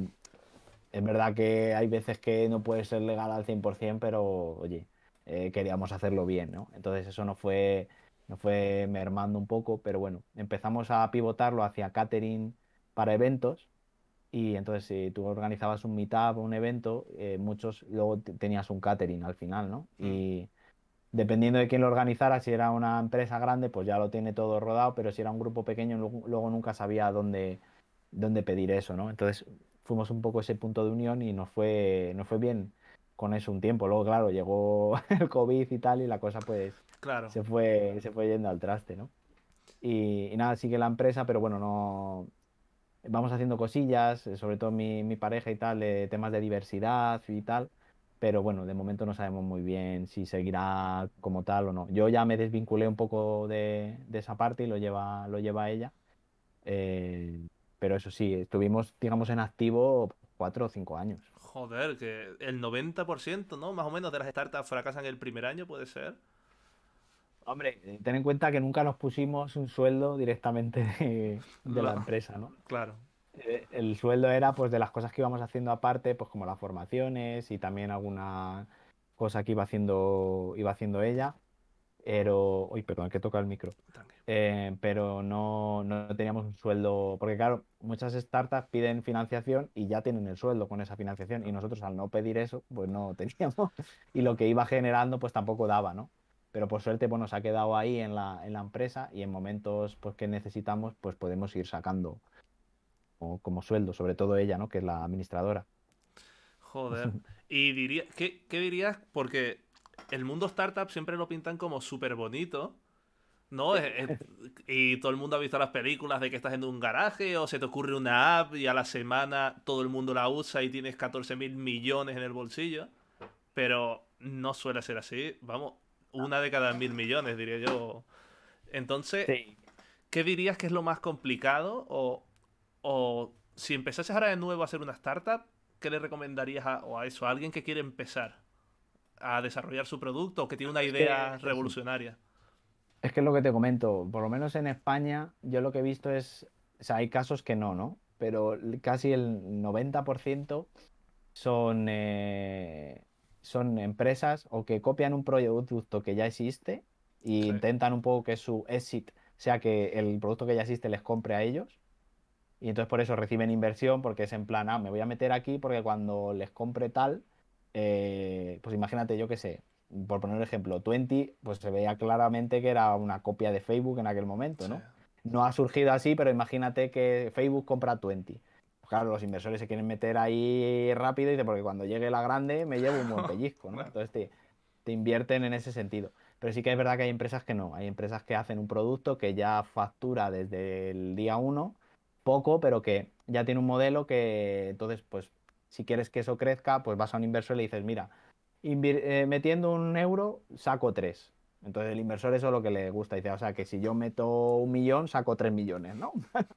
es verdad que hay veces que no puede ser legal al 100%, pero oye, eh, queríamos hacerlo bien, ¿no? Entonces eso no fue, no fue mermando un poco, pero bueno, empezamos a pivotarlo hacia catering para eventos. Y entonces si tú organizabas un meetup, un evento, eh, muchos luego tenías un catering al final, ¿no? Mm dependiendo de quién lo organizara, si era una empresa grande, pues ya lo tiene todo rodado, pero si era un grupo pequeño, luego nunca sabía dónde, dónde pedir eso, ¿no? Entonces fuimos un poco ese punto de unión y nos fue, fue bien con eso un tiempo. Luego, claro, llegó el COVID y tal, y la cosa pues se, fue, se fue yendo al traste, ¿no? Y, nada, sigue la empresa, pero bueno, no vamos haciendo cosillas, eh, sobre todo mi, mi pareja y tal, de temas de diversidad y tal pero bueno, de momento no sabemos muy bien si seguirá como tal o no. Yo ya me desvinculé un poco de, esa parte y lo lleva, lo lleva ella. Eh, pero eso sí, estuvimos, digamos, en activo cuatro o cinco años. Joder, que el 90%, ¿no? Más o menos de las startups fracasan el primer año, puede ser. Hombre, eh, ten en cuenta que nunca nos pusimos un sueldo directamente de la empresa, ¿no? Claro. Eh, el sueldo era pues de las cosas que íbamos haciendo aparte, pues como las formaciones y también alguna cosa que iba haciendo, iba haciendo ella. Pero, uy, perdón, que toca el micro. Eh, pero no, no teníamos un sueldo, porque claro, muchas startups piden financiación y ya tienen el sueldo con esa financiación y nosotros al no pedir eso, pues no teníamos y lo que iba generando pues tampoco daba, ¿no? pero por suerte pues, nos ha quedado ahí en la, empresa y en momentos pues, que necesitamos pues podemos ir sacando sueldo, sobre todo ella, ¿no? Que es la administradora. Joder. Y diría, ¿qué, dirías? Porque el mundo startup siempre lo pintan como súper bonito, ¿no? y todo el mundo ha visto las películas de que estás en un garaje o se te ocurre una app y a la semana todo el mundo la usa y tienes 14 mil millones en el bolsillo. Pero no suele ser así. Vamos, una de cada mil millones, diría yo. Entonces, ¿qué dirías que es lo más complicado o, o si empezases ahora de nuevo a hacer una startup, ¿qué le recomendarías a, o a eso, a alguien que quiere empezar a desarrollar su producto o que tiene una idea revolucionaria? Es que es lo que te comento, por lo menos en España yo lo que he visto es, o sea, hay casos que no, ¿no? Pero casi el 90% son, eh, son empresas o que copian un producto que ya existe e intentan un poco que su exit sea que el producto que ya existe les compre a ellos y entonces por eso reciben inversión, porque es en plan, ah, me voy a meter aquí porque cuando les compre tal, eh, pues imagínate, yo qué sé, por poner un ejemplo, Twenty, pues se veía claramente que era una copia de Facebook en aquel momento, ¿no? No ha surgido así, pero imagínate que Facebook compra Twenty. Pues claro, los inversores se quieren meter ahí rápido y porque cuando llegue la grande me llevo un buen pellizco, ¿no? Entonces te, te invierten en ese sentido. Pero sí que es verdad que hay empresas que no, hay empresas que hacen un producto que ya factura desde el día uno poco, pero que ya tiene un modelo que entonces, pues, si quieres que eso crezca, pues vas a un inversor y le dices, mira, eh, metiendo un euro, saco tres. Entonces el inversor eso es lo que le gusta. Dice, o sea, que si yo meto un millón, saco tres millones, ¿no?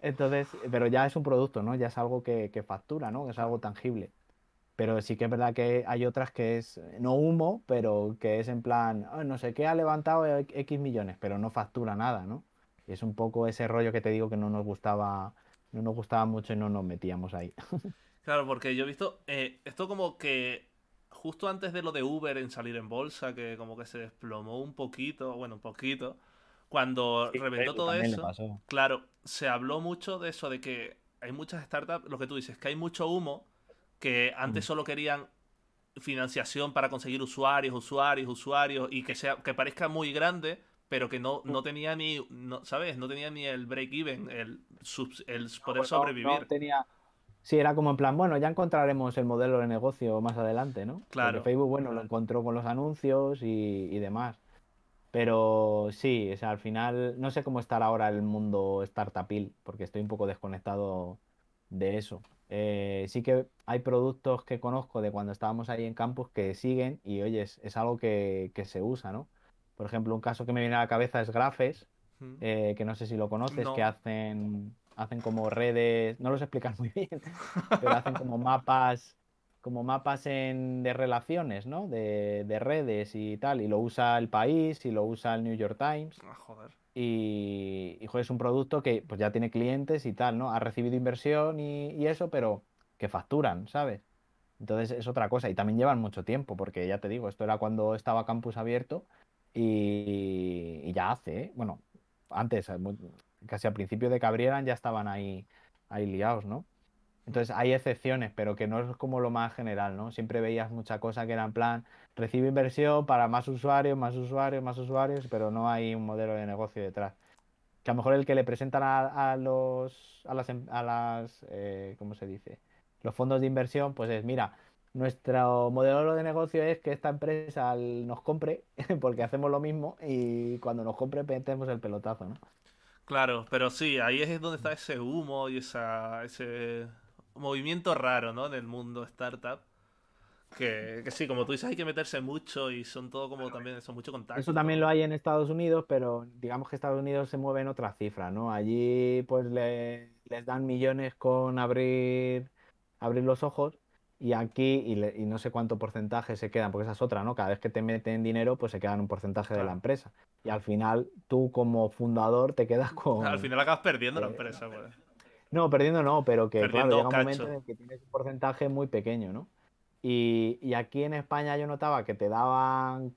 Entonces, pero ya es un producto, ¿no? Ya es algo que, factura, ¿no? es algo tangible. Pero sí que es verdad que hay otras que es, no humo, pero que es en plan, ah, no sé qué ha levantado X e-, millones, pero no factura nada, ¿no? es un poco ese rollo que te digo que no nos gustaba, no nos gustaba mucho y no nos metíamos ahí. Claro, porque yo he visto eh, esto como que justo antes de lo de Uber en salir en bolsa, que como que se desplomó un poquito, bueno, un poquito, cuando reventó todo eso, claro, se habló mucho de eso, de que hay muchas startups, lo que tú dices, que hay mucho humo, que antes mm. solo querían financiación para conseguir usuarios, usuarios, usuarios, y que, sea, que parezca muy grande, pero que no, no tenía ni, no, ¿sabes? No tenía ni el break-even, el, poder sobrevivir. tenía... Sí, era como en plan, bueno, ya encontraremos el modelo de negocio más adelante, ¿no? Claro. Facebook, bueno, lo encontró con los anuncios y, demás. Pero sí, o sea, al final no sé cómo estará ahora el mundo startupil, porque estoy un poco desconectado de eso. Eh, sí que hay productos que conozco de cuando estábamos ahí en campus que siguen y, oye, es, algo que se usa, ¿no? Por ejemplo, un caso que me viene a la cabeza es Grafes, eh, que no sé si lo conoces, que hacen, hacen como redes, no los explican muy bien, pero hacen como mapas como mapas en, de relaciones, ¿no? De, redes y tal. Y lo usa el país y lo usa el New York Times. Ah, y, es un producto que pues ya tiene clientes y tal, ¿no? Ha recibido inversión y, y, eso, pero que facturan, ¿sabes? Entonces es otra cosa. Y también llevan mucho tiempo, porque ya te digo, esto era cuando estaba Campus abierto y, ya hace, ¿eh? bueno, antes, casi al principio de que abrieran ya estaban ahí, ahí liados, ¿no? Entonces hay excepciones, pero que no es como lo más general, ¿no? Siempre veías mucha cosa que era en plan, recibe inversión para más usuarios, más usuarios, más usuarios, pero no hay un modelo de negocio detrás. Que a lo mejor el que le presentan a, a los, a las, em, a las eh, ¿cómo se dice? Los fondos de inversión, pues es, mira, nuestro modelo de negocio es que esta empresa nos compre, porque hacemos lo mismo, y cuando nos compre metemos pues, el pelotazo, ¿no? Claro, pero sí, ahí es donde está ese humo y ese movimiento raro, ¿no? En el mundo startup. Que, sí, como tú dices, hay que meterse mucho y son todo como también, son mucho contacto. Eso también lo hay en Estados Unidos, pero digamos que Estados Unidos se mueve en otra cifra, ¿no? Allí pues les dan millones con abrir, abrir los ojos y aquí y, no sé cuánto porcentaje se quedan, porque esa es otra, ¿no? Cada vez que te meten dinero, pues se quedan un porcentaje de la empresa. Y al final tú como fundador te quedas con... Al final acabas perdiendo la eh, empresa, pues. No, perdiendo no, pero que llega un momento en el que tienes un porcentaje muy pequeño, ¿no? Y, y aquí en España yo notaba que te daban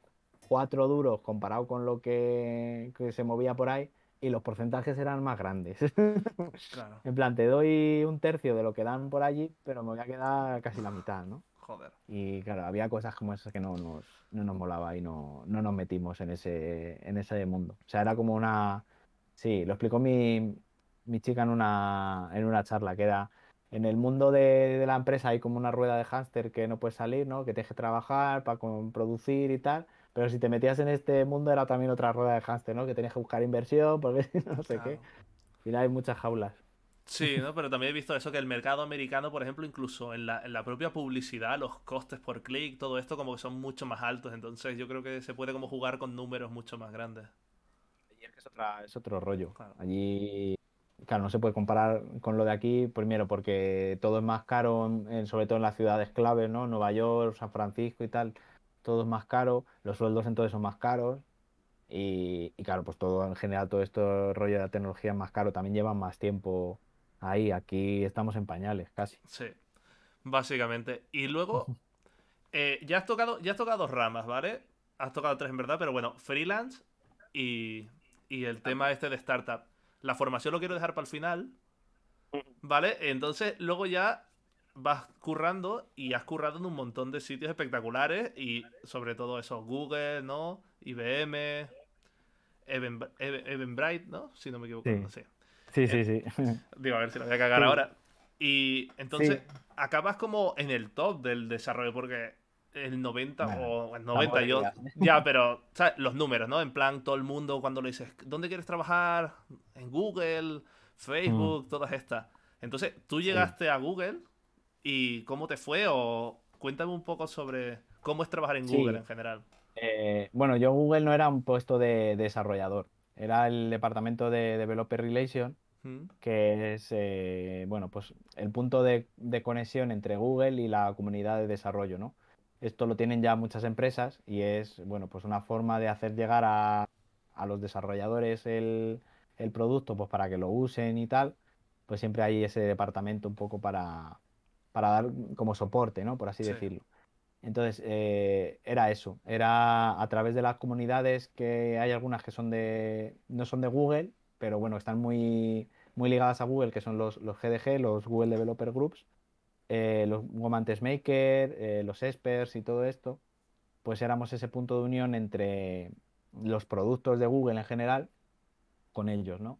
cuatro duros comparado con lo que se movía por ahí y los porcentajes eran más grandes. Claro. en plan, te doy un tercio de lo que dan por allí, pero me voy a quedar casi la mitad, ¿no? Joder. Y claro, había cosas como esas que no nos, no nos molaba y no, no nos metimos en ese, en ese mundo. O sea, era como una... Sí, lo explicó mi, mi chica en una, en una charla, que era en el mundo de, la empresa hay como una rueda de hámster que no puedes salir, ¿no? Que tienes que trabajar para producir y tal. Pero si te metías en este mundo era también otra rueda de hámster, ¿no? Que tenías que buscar inversión, porque no, sé qué. Al final hay muchas jaulas. Sí, ¿no? pero también he visto eso, que el mercado americano, por ejemplo, incluso en la, en la propia publicidad, los costes por clic, todo esto como que son mucho más altos, entonces yo creo que se puede como jugar con números mucho más grandes. Y es que es, otra, es otro rollo. Allí, claro, no se puede comparar con lo de aquí, primero porque todo es más caro, sobre todo en las ciudades claves, ¿no? Nueva York, San Francisco y tal todo es más caro, los sueldos entonces son más caros y, claro, pues todo en general, todo esto rollo de la tecnología es más caro, también lleva más tiempo ahí, aquí estamos en pañales casi. Sí, básicamente. Y luego, eh, ya, has tocado, ya has tocado dos ramas, ¿vale? Has tocado tres en verdad, pero bueno, freelance y, y el tema este de startup. La formación lo quiero dejar para el final, ¿vale? Entonces, luego ya vas currando y has currado en un montón de sitios espectaculares y sobre todo eso, Google, ¿no? IBM, Even, Bright, ¿no? Si no me equivoco, sí. Sí, sí, eh, Digo, a ver si lo voy a cagar ahora. Y entonces acabas como en el top del desarrollo porque el 90 o el 90 yo ya, pero los números, ¿no? En plan todo el mundo cuando le dices, "¿Dónde quieres trabajar?" en Google, mm. Facebook, todas estas. Entonces, tú llegaste a Google y cómo te fue o cuéntame un poco sobre cómo es trabajar en Google en general. Eh, bueno, yo Google no era un puesto de desarrollador, era el departamento de Developer Relation, que es eh, bueno, pues el punto de, conexión entre Google y la comunidad de desarrollo, ¿no? Esto lo tienen ya muchas empresas y es bueno, pues una forma de hacer llegar a, los desarrolladores el, el producto pues para que lo usen y tal, pues siempre hay ese departamento un poco para, para dar como soporte, ¿no? Por así decirlo. Entonces, eh, era eso, era a través de las comunidades que hay algunas que son de, no son de Google, pero bueno, están muy, muy ligadas a Google, que son los, los GDG, los Google Developer Groups, eh, los Woman Maker, eh, los experts y todo esto, pues éramos ese punto de unión entre los productos de Google en general con ellos, ¿no?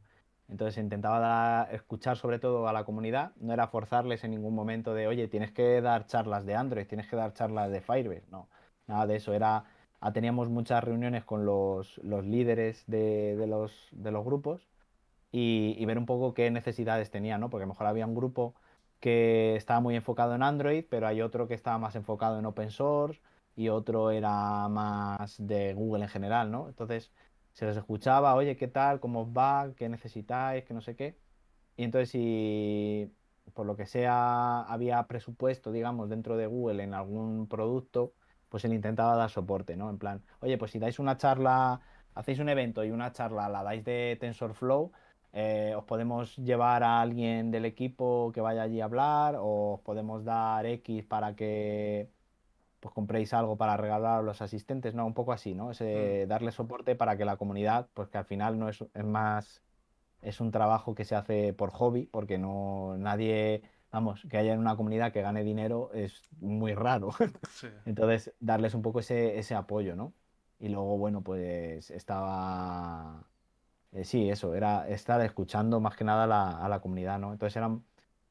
Entonces intentaba escuchar sobre todo a la comunidad, no era forzarles en ningún momento de, oye, tienes que dar charlas de Android, tienes que dar charlas de Firebase, no, nada de eso, era, ah, teníamos muchas reuniones con los, líderes de, de, los, grupos y, ver un poco qué necesidades tenían, ¿no? Porque mejor había un grupo que estaba muy enfocado en Android, pero hay otro que estaba más enfocado en open source y otro era más de Google en general, ¿no? Entonces se les escuchaba, oye, ¿qué tal? ¿Cómo os va? ¿Qué necesitáis? ¿Qué no sé qué? Y entonces si por lo que sea había presupuesto, digamos, dentro de Google en algún producto, pues él intentaba dar soporte, ¿no? En plan, oye, pues si dais una charla, hacéis un evento y una charla la dais de TensorFlow, eh, os podemos llevar a alguien del equipo que vaya allí a hablar, o os podemos dar X para que pues compréis algo para regalar a los asistentes, ¿no? Un poco así, ¿no? Mm. Es, darle soporte para que la comunidad, pues que al final no es, más, es un trabajo que se hace por hobby, porque no nadie, vamos, que haya en una comunidad que gane dinero es muy raro. Entonces, darles un poco ese, apoyo, ¿no? Y luego, bueno, pues estaba eh, sí, eso, era estar escuchando más que nada a la comunidad, ¿no? Entonces era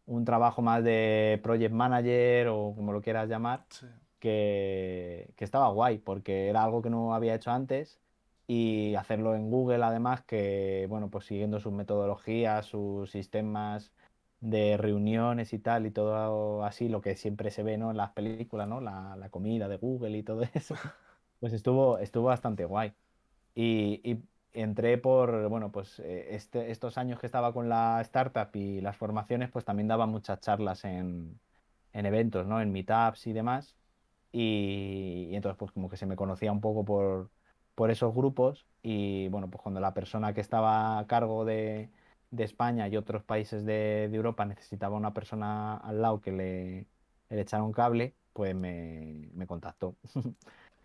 un trabajo más de project manager o como lo quieras llamar, sí que, que estaba guay, porque era algo que no había hecho antes y hacerlo en Google además que bueno pues siguiendo sus metodologías sus sistemas de reuniones y tal y todo así lo que siempre se ve no en las películas no la, la comida de Google y todo eso pues estuvo estuvo bastante guay y, entré por bueno pues eh, este, estos años que estaba con la startup y las formaciones pues también daba muchas charlas en, en eventos no en meetups y demás y, entonces, pues como que se me conocía un poco por, por esos grupos. Y bueno, pues cuando la persona que estaba a cargo de, de España y otros países de, de, Europa necesitaba una persona al lado que le, le echara un cable, pues me, me contactó.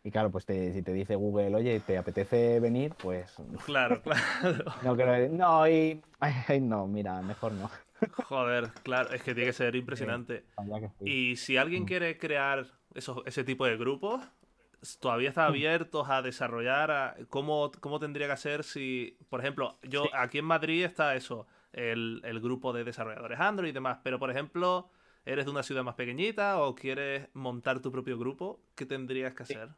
Y claro, pues te, si te dice Google, oye, ¿te apetece venir? Pues. Claro, claro. No No, y. no, mira, mejor no. Joder, claro, es que tiene que ser impresionante. y si alguien mm. quiere crear ese tipo de grupos todavía están mm. abiertos a desarrollar cómo, tendría que ser si, por ejemplo, yo aquí en Madrid está eso, el, grupo de desarrolladores Android y demás, pero por ejemplo, eres de una ciudad más pequeñita o quieres montar tu propio grupo, ¿qué tendrías que hacer?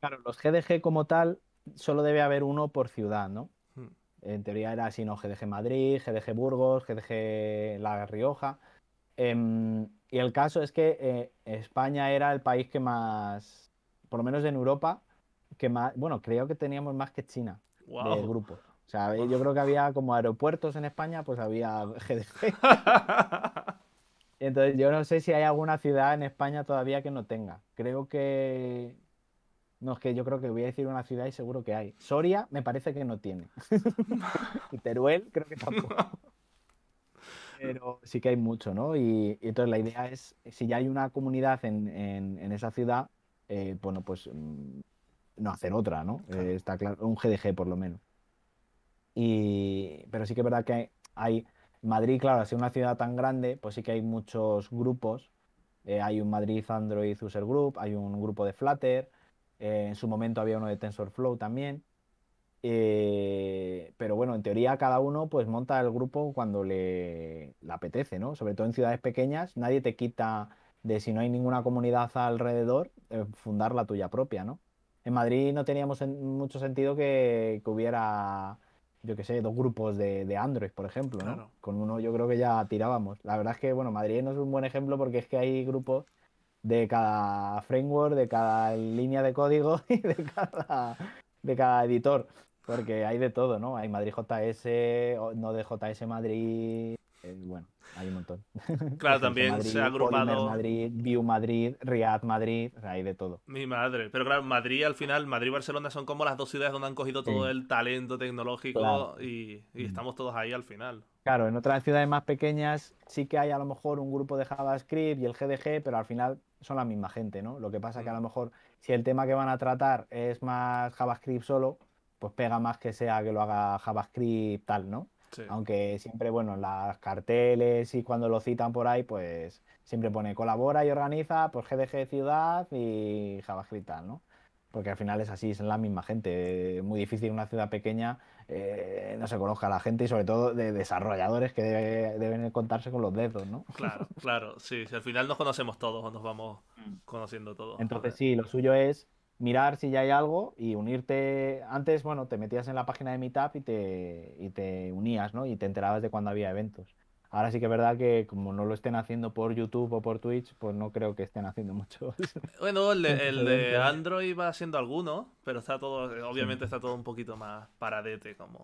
Claro, los GDG como tal solo debe haber uno por ciudad, ¿no? Hmm. En teoría era así, ¿no? GDG Madrid, GDG Burgos, GDG La Rioja. Em, y el caso es que eh, España era el país que más, por lo menos en Europa, que más, bueno, creo que teníamos más que China del grupo. O sea, yo creo que había como aeropuertos en España, pues había GDG. Entonces, yo no sé si hay alguna ciudad en España todavía que no tenga. Creo que. No, es que yo creo que voy a decir una ciudad y seguro que hay. Soria me parece que no tiene. y Teruel creo que tampoco pero sí que hay mucho, ¿no? Y, entonces la idea es, eh, si ya hay una comunidad en, esa ciudad, eh, bueno, pues mm, no hacer otra, ¿no? Eh, está claro, un GDG por lo menos. pero sí que es verdad que hay, Madrid, claro, si sido una ciudad tan grande, pues sí que hay muchos grupos. hay un Madrid Android User Group, hay un grupo de Flutter, en su momento había uno de TensorFlow también. Eh, pero bueno, en teoría cada uno pues monta el grupo cuando le, apetece, ¿no? Sobre todo en ciudades pequeñas, nadie te quita de si no hay ninguna comunidad alrededor, eh, fundar la tuya propia, ¿no? En Madrid no teníamos mucho sentido que, hubiera, yo qué sé, dos grupos de, Android, por ejemplo, ¿no? Con uno yo creo que ya tirábamos. La verdad es que, bueno, Madrid no es un buen ejemplo porque es que hay grupos de cada framework, de cada línea de código y de cada, de cada editor. Porque hay de todo, ¿no? Hay Madrid JS, no de JS Madrid. Eh, bueno, hay un montón. Claro, también se ha agrupado. Madrid, View Madrid, Madrid, hay de todo. Mi madre. Pero claro, Madrid al final, Madrid y Barcelona son como las dos ciudades donde han cogido todo el talento tecnológico y, estamos todos ahí al final. Claro, en otras ciudades más pequeñas sí que hay a lo mejor un grupo de JavaScript y el GDG, pero al final son la misma gente, ¿no? Lo que pasa es que a lo mejor si el tema que van a tratar es más JavaScript solo, pues pega más que sea que lo haga JavaScript tal, ¿no? Sí. Aunque siempre, bueno, las carteles y cuando lo citan por ahí, pues siempre pone colabora y organiza, pues GDG Ciudad y JavaScript tal, ¿no? Porque al final es así, es la misma gente. Muy difícil en una ciudad pequeña eh, no se conozca la gente y sobre todo de desarrolladores que deben contarse con los dedos, ¿no? Claro, claro, sí, sí, Al final nos conocemos todos o nos vamos mm. conociendo todos. Entonces sí, lo suyo es mirar si ya hay algo y unirte. Antes, bueno, te metías en la página de Meetup y te, y te unías, ¿no? Y te enterabas de cuando había eventos. Ahora sí que es verdad que como no lo estén haciendo por YouTube o por Twitch, pues no creo que estén haciendo mucho. Bueno, el, de, Android va siendo alguno, pero está todo, obviamente está todo un poquito más paradete como...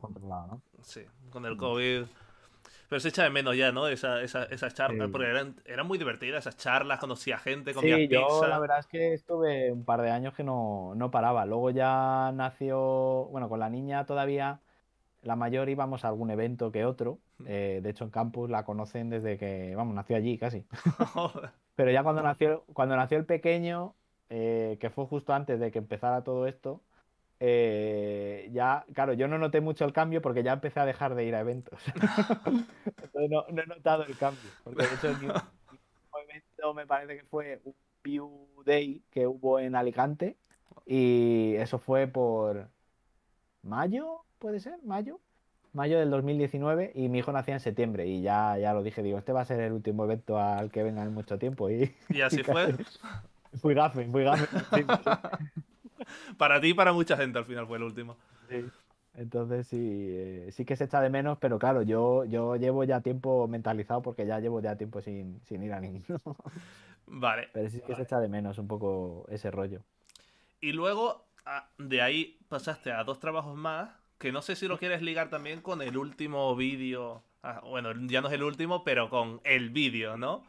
Sí, con el COVID pero se echa de menos ya, ¿no? Esa, esas charlas, porque eran, eran, muy divertidas esas charlas, conocía gente, comía sí, Yo, la verdad es que estuve un par de años que no, paraba. Luego ya nació, bueno, con la niña todavía, la mayor íbamos a algún evento que otro. Eh, de hecho, en campus la conocen desde que, vamos, nació allí casi. Pero ya cuando nació, cuando nació el pequeño, eh, que fue justo antes de que empezara todo esto, eh, ya, claro, yo no noté mucho el cambio porque ya empecé a dejar de ir a eventos. no, he notado el cambio. Porque de hecho, el evento me parece que fue un Pew Day que hubo en Alicante. Y eso fue por mayo, puede ser, mayo. Mayo del 2019 y mi hijo nacía en septiembre y ya, ya lo dije, digo, este va a ser el último evento al que venga en mucho tiempo. Y, así fue. Fui gafe, fui para ti y para mucha gente al final fue el último. Sí. Entonces sí, eh, sí que se echa de menos, pero claro, yo, yo llevo ya tiempo mentalizado porque ya llevo ya tiempo sin, ir a ninguno. Vale. Pero sí que se echa de menos un poco ese rollo. Y luego ah, de ahí pasaste a dos trabajos más, que no sé si lo quieres ligar también con el último vídeo. Ah, bueno, ya no es el último, pero con el vídeo, ¿no?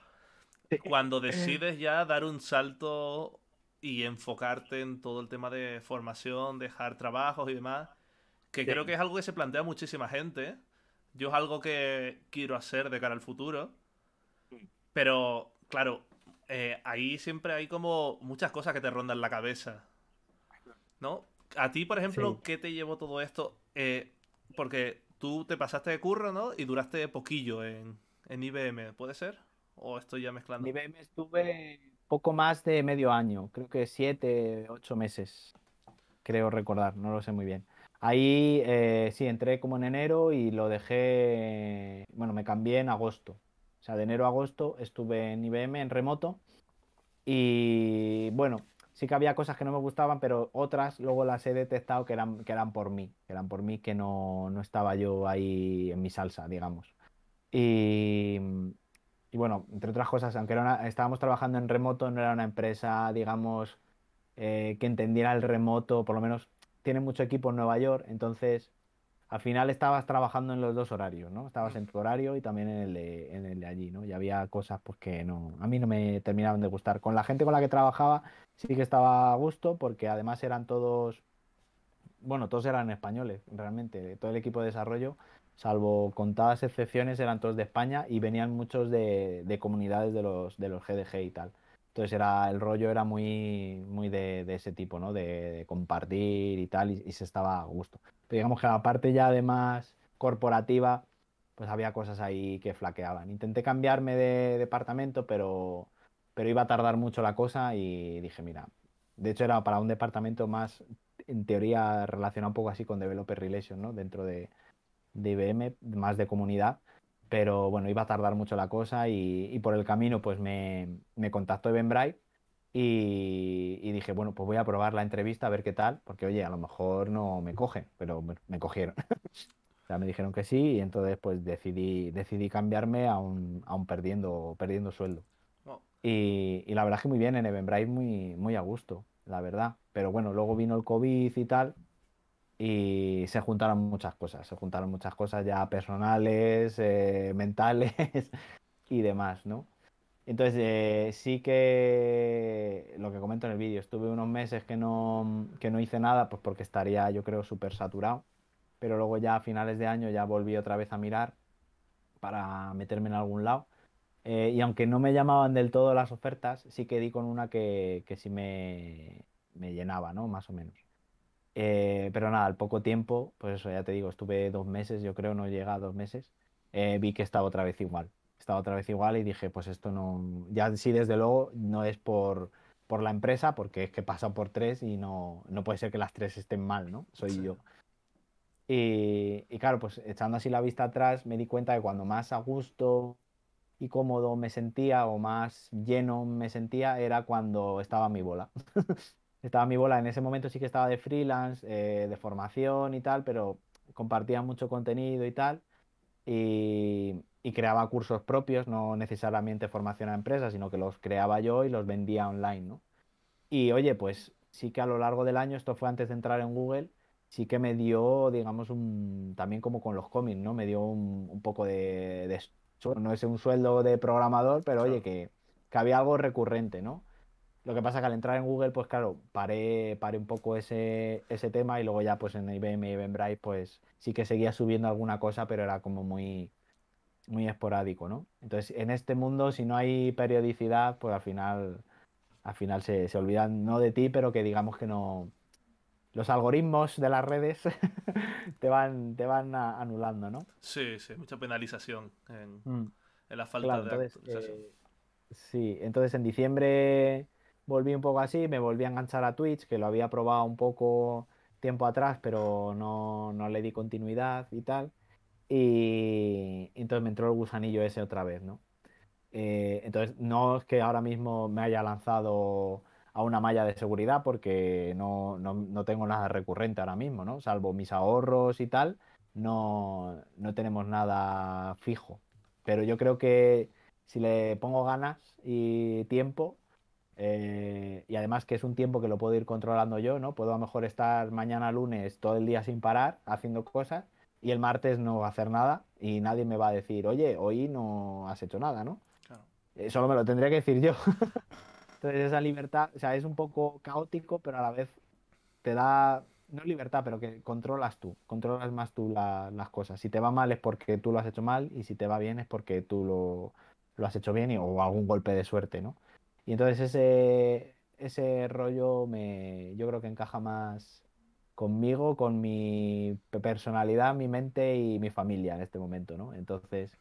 Cuando eh. decides ya dar un salto y enfocarte en todo el tema de formación, dejar trabajos y demás, que creo que es algo que se plantea muchísima gente. Yo es algo que quiero hacer de cara al futuro. Mm. Pero, claro, eh, ahí siempre hay como muchas cosas que te rondan la cabeza. ¿No? A ti, por ejemplo, ¿qué te llevó todo esto? Eh, porque tú te pasaste de curro, ¿no? Y duraste poquillo en, en IBM, ¿puede ser? ¿O estoy ya mezclando? En IBM estuve poco más de medio año, creo que siete, ocho meses, creo recordar, no lo sé muy bien. Ahí eh, sí, entré como en enero y lo dejé, bueno, me cambié en agosto. O sea, de enero a agosto estuve en IBM en remoto y bueno, sí que había cosas que no me gustaban, pero otras luego las he detectado que eran, que eran por mí, que eran por mí que no, no estaba yo ahí en mi salsa, digamos. Y, y bueno, entre otras cosas, aunque estábamos trabajando en remoto, no era una empresa, digamos, eh, que entendiera el remoto, por lo menos tiene mucho equipo en Nueva York, entonces al final estabas trabajando en los dos horarios, ¿no? Estabas en tu horario y también en el de, allí, ¿no? Y había cosas pues, que no, a mí no me terminaban de gustar. Con la gente con la que trabajaba sí que estaba a gusto porque además eran todos, bueno, todos eran españoles, realmente, todo el equipo de desarrollo salvo contadas excepciones, eran todos de España y venían muchos de, de comunidades de los, de los GDG y tal. Entonces era, el rollo era muy, muy de, de ese tipo, ¿no? De, compartir y tal, y, se estaba a gusto. digamos que la parte ya además corporativa, pues había cosas ahí que flaqueaban. Intenté cambiarme de departamento, pero, pero iba a tardar mucho la cosa y dije, mira, de hecho era para un departamento más, en teoría, relacionado un poco así con Developer Relations, ¿no? Dentro de, de IBM, más de comunidad, pero bueno, iba a tardar mucho la cosa y, por el camino pues me, me contactó Eventbrite y, dije, bueno, pues voy a probar la entrevista a ver qué tal, porque oye, a lo mejor no me cogen, pero me cogieron. o sea, me dijeron que sí y entonces pues decidí, decidí cambiarme aún, un perdiendo, perdiendo sueldo. Oh. Y, la verdad es que muy bien, en Eventbrite muy, muy a gusto, la verdad. Pero bueno, luego vino el COVID y tal, y se juntaron muchas cosas, se juntaron muchas cosas ya personales, eh, mentales y demás, ¿no? Entonces eh, sí que lo que comento en el vídeo, estuve unos meses que no, que no hice nada, pues porque estaría yo creo súper saturado, pero luego ya a finales de año ya volví otra vez a mirar para meterme en algún lado. Eh, y aunque no me llamaban del todo las ofertas, sí que di con una que, que sí me, me llenaba, ¿no? Más o menos. Eh, pero nada, al poco tiempo, pues eso ya te digo, estuve dos meses, yo creo, no llega a dos meses, eh, vi que estaba otra vez igual. Estaba otra vez igual y dije, pues esto no. Ya sí, desde luego, no es por, por la empresa, porque es que pasa por tres y no, no puede ser que las tres estén mal, ¿no? Soy yo. Y, y, claro, pues echando así la vista atrás, me di cuenta de cuando más a gusto y cómodo me sentía o más lleno me sentía era cuando estaba mi bola. estaba mi bola. En ese momento sí que estaba de freelance, eh, de formación y tal, pero compartía mucho contenido y tal. Y, creaba cursos propios, no necesariamente formación a empresas, sino que los creaba yo y los vendía online, ¿no? Y oye, pues sí que a lo largo del año, esto fue antes de entrar en Google, sí que me dio, digamos, un, también como con los cómics, ¿no? Me dio un, poco de, sueldo, no es un sueldo de programador, pero oye, que, que había algo recurrente, ¿no? Lo que pasa es que al entrar en Google, pues claro, paré, un poco ese, ese tema y luego ya pues en IBM y Bright pues sí que seguía subiendo alguna cosa, pero era como muy, muy esporádico, ¿no? Entonces, en este mundo, si no hay periodicidad, pues al final, al final se, olvidan, no de ti, pero que digamos que no. Los algoritmos de las redes te van, te van anulando, ¿no? Sí, sí, mucha penalización en, mm. la falta de eh, sí, entonces en diciembre volví un poco así, me volví a enganchar a Twitch, que lo había probado un poco tiempo atrás, pero no, no le di continuidad y tal. Y, entonces me entró el gusanillo ese otra vez, ¿no? Eh, entonces, no es que ahora mismo me haya lanzado a una malla de seguridad porque no, no, no tengo nada recurrente ahora mismo, ¿no? Salvo mis ahorros y tal, no, no tenemos nada fijo. Pero yo creo que si le pongo ganas y tiempo, eh, y además que es un tiempo que lo puedo ir controlando yo, ¿no? Puedo a lo mejor estar mañana lunes todo el día sin parar haciendo cosas y el martes no hacer nada y nadie me va a decir, oye, hoy no has hecho nada, ¿no? solo me lo tendría que decir yo. Entonces esa libertad, o sea, es un poco caótico, pero a la vez te da, no libertad, pero que controlas tú, controlas más tú las cosas. Si te va mal es porque tú lo has hecho mal y si te va bien es porque tú lo, lo has hecho bien o algún golpe de suerte, ¿no? Y entonces ese, ese rollo me, yo creo que encaja más conmigo, con mi personalidad, mi mente y mi familia en este momento, ¿no? Entonces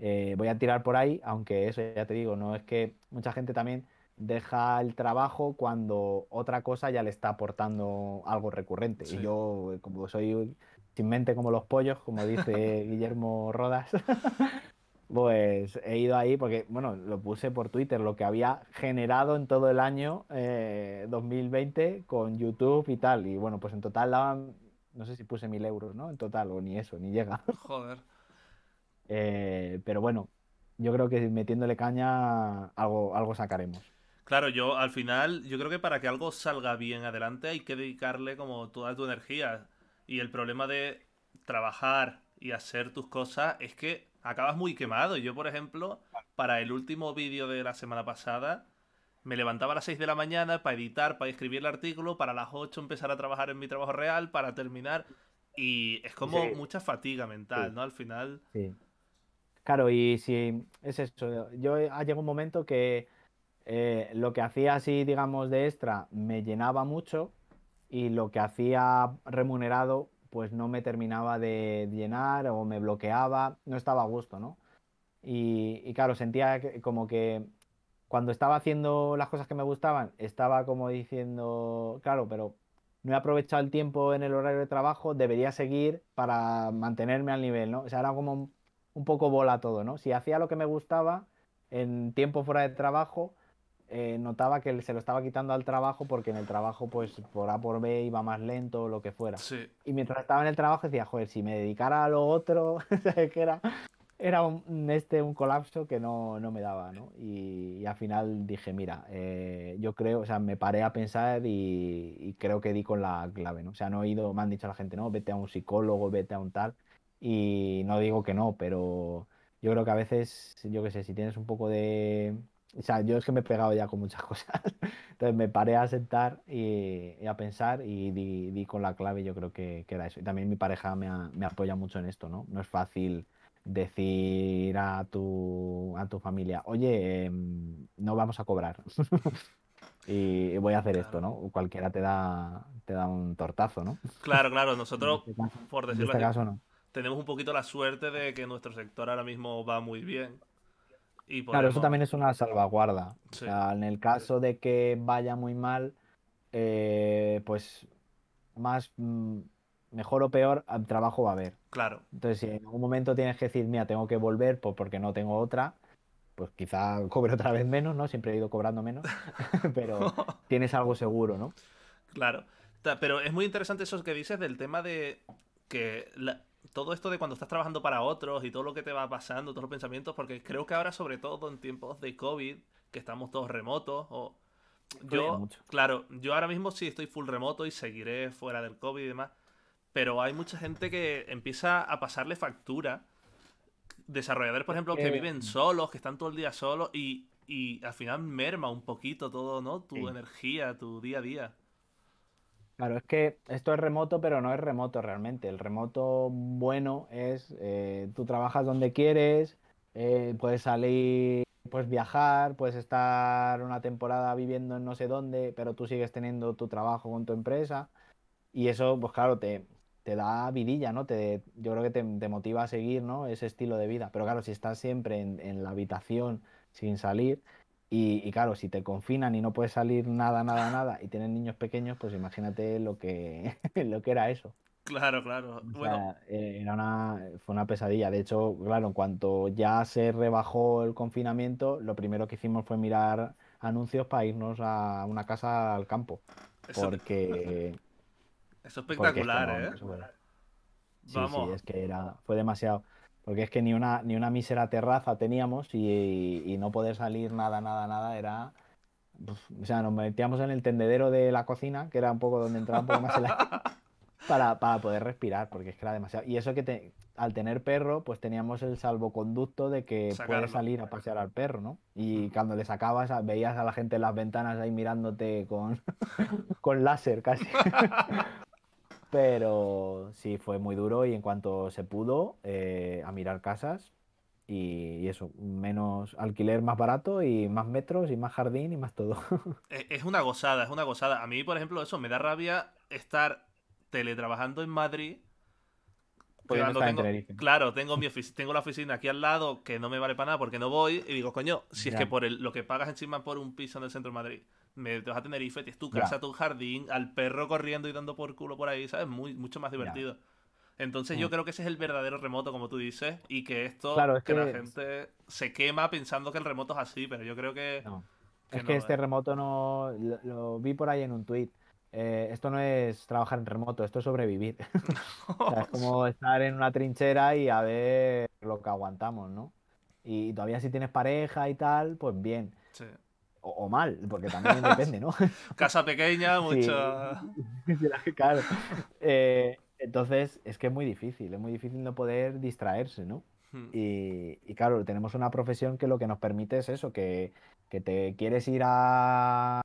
eh, voy a tirar por ahí, aunque eso ya te digo, no es que mucha gente también deja el trabajo cuando otra cosa ya le está aportando algo recurrente. Y yo, eh, como soy sin mente como los pollos, como dice Guillermo Rodas, pues he ido ahí porque, bueno, lo puse por Twitter, lo que había generado en todo el año 2020 eh, con YouTube y tal. Y bueno, pues en total daban, no sé si puse mil euros, ¿no? En total, o ni eso, ni llega. Joder. Eh, pero bueno, yo creo que metiéndole caña algo, algo sacaremos. Claro, yo al final, yo creo que para que algo salga bien adelante hay que dedicarle como toda tu energía. Y el problema de trabajar y hacer tus cosas es que acabas muy quemado. Yo, por ejemplo, para el último vídeo de la semana pasada, me levantaba a las 6 de la mañana para editar, para escribir el artículo, para las 8 empezar a trabajar en mi trabajo real, para terminar. Y es como mucha fatiga mental, ¿no? Al final. Sí. Claro, y si es eso, yo eh, ha un momento que eh, lo que hacía así, digamos, de extra me llenaba mucho y lo que hacía remunerado pues no me terminaba de llenar o me bloqueaba, no estaba a gusto, ¿no? Y, y claro, sentía como que cuando estaba haciendo las cosas que me gustaban, estaba como diciendo, claro, pero no he aprovechado el tiempo en el horario de trabajo, debería seguir para mantenerme al nivel, ¿no? O sea, era como un, un poco bola todo, ¿no? Si hacía lo que me gustaba en tiempo fuera de trabajo, eh, notaba que se lo estaba quitando al trabajo porque en el trabajo, pues por A por B iba más lento o lo que fuera. Y mientras estaba en el trabajo decía, joder, si me dedicara a lo otro, era? Era un, este, un colapso que no, me daba, ¿no? Y, al final dije, mira, eh, yo creo, o sea, me paré a pensar y, creo que di con la clave, ¿no? O sea, no he ido, me han dicho la gente, no, vete a un psicólogo, vete a un tal. Y no digo que no, pero yo creo que a veces, yo qué sé, si tienes un poco de, o sea, yo es que me he pegado ya con muchas cosas. Entonces me paré a sentar y, a pensar y di, di, con la clave, yo creo que, que, era eso. Y también mi pareja me, me apoya mucho en esto, ¿no? No es fácil decir a tu, a tu familia, oye, em, no vamos a cobrar y voy a hacer esto, ¿no? Cualquiera te da, te da un tortazo, ¿no? Claro, claro, nosotros, este por decirlo este así, tenemos un poquito la suerte de que nuestro sector ahora mismo va muy bien Claro, eso también es una salvaguarda. en el caso de que vaya muy mal, eh, pues más mm, mejor o peor ah, trabajo va a haber. Claro. Entonces, si en algún momento tienes que decir, mira, tengo que volver porque no tengo otra, pues quizá cobre otra vez menos, ¿no? Siempre he ido cobrando menos, pero tienes algo seguro, ¿no? Claro. Pero es muy interesante eso que dices del tema de que la, todo esto de cuando estás trabajando para otros y todo lo que te va pasando, todos los pensamientos, porque creo que ahora, sobre todo en tiempos de COVID, que estamos todos remotos, o yo, claro, yo ahora mismo sí estoy full remoto y seguiré fuera del COVID y demás, pero hay mucha gente que empieza a pasarle factura. Desarrolladores, por ejemplo, que eh, viven solos, que están todo el día solos y, al final merma un poquito todo, ¿no? Tu energía, tu día a día. Claro, es que esto es remoto, pero no es remoto realmente. El remoto bueno es, eh, tú trabajas donde quieres, eh, puedes salir, puedes viajar, puedes estar una temporada viviendo en no sé dónde, pero tú sigues teniendo tu trabajo con tu empresa. Y eso, pues claro, te, da vidilla, ¿no? Te, yo creo que te, motiva a seguir, Ese estilo de vida. Pero claro, si estás siempre en la habitación sin salir, y, claro, si te confinan y no puedes salir nada, nada, nada, y tienes niños pequeños, pues imagínate lo que, lo que era eso. Claro, claro. Eh, era una, fue una pesadilla. De hecho, claro, en cuanto ya se rebajó el confinamiento, lo primero que hicimos fue mirar anuncios para irnos a una casa al campo. porque. Eso es espectacular, ¿eh? Vamos. sí, es que fue demasiado. Porque es que ni una, ni una mísera terraza teníamos y, no poder salir nada, nada, nada era... o sea, nos metíamos en el tendedero de la cocina, que era un poco donde entraba un poco más el aire, para, poder respirar, porque es que era demasiado... Y eso que al tener perro, pues teníamos el salvoconducto de que puedes salir a pasear al perro, ¿no? Y cuando le sacabas, veías a la gente en las ventanas ahí mirándote con, con láser casi. Pero sí, fue muy duro y en cuanto se pudo, eh, a mirar casas y, eso, menos alquiler más barato y más metros y más jardín y más todo. E, es una gozada, es una gozada. A mí, por ejemplo, eso me da rabia estar teletrabajando en Madrid. claro, tengo, mi tengo la oficina aquí al lado que no me vale para nada porque no voy y digo, coño, si es que por lo que pagas encima por un piso en el centro de Madrid te vas a Tenerife, tienes tu casa, tu jardín, al perro corriendo y dando por culo por ahí, ¿sabes? Muy, mucho más divertido. Entonces yo mm. creo que ese es el verdadero remoto, como tú dices, y que esto, claro, es que, la gente se quema pensando que el remoto es así, pero yo creo que... es que este remoto no... Lo, vi por ahí en un tuit. Eh, esto no es trabajar en remoto, esto es sobrevivir. es como estar en una trinchera y a ver lo que aguantamos, ¿no? Y, y todavía si tienes pareja y tal, pues bien. Sí. O, mal, porque también depende, ¿no? Casa pequeña, mucho claro. Eh, entonces, es que es muy difícil, es muy difícil no poder distraerse, ¿no? Hmm. Y, claro, tenemos una profesión que lo que nos permite es eso, que, te quieres ir a,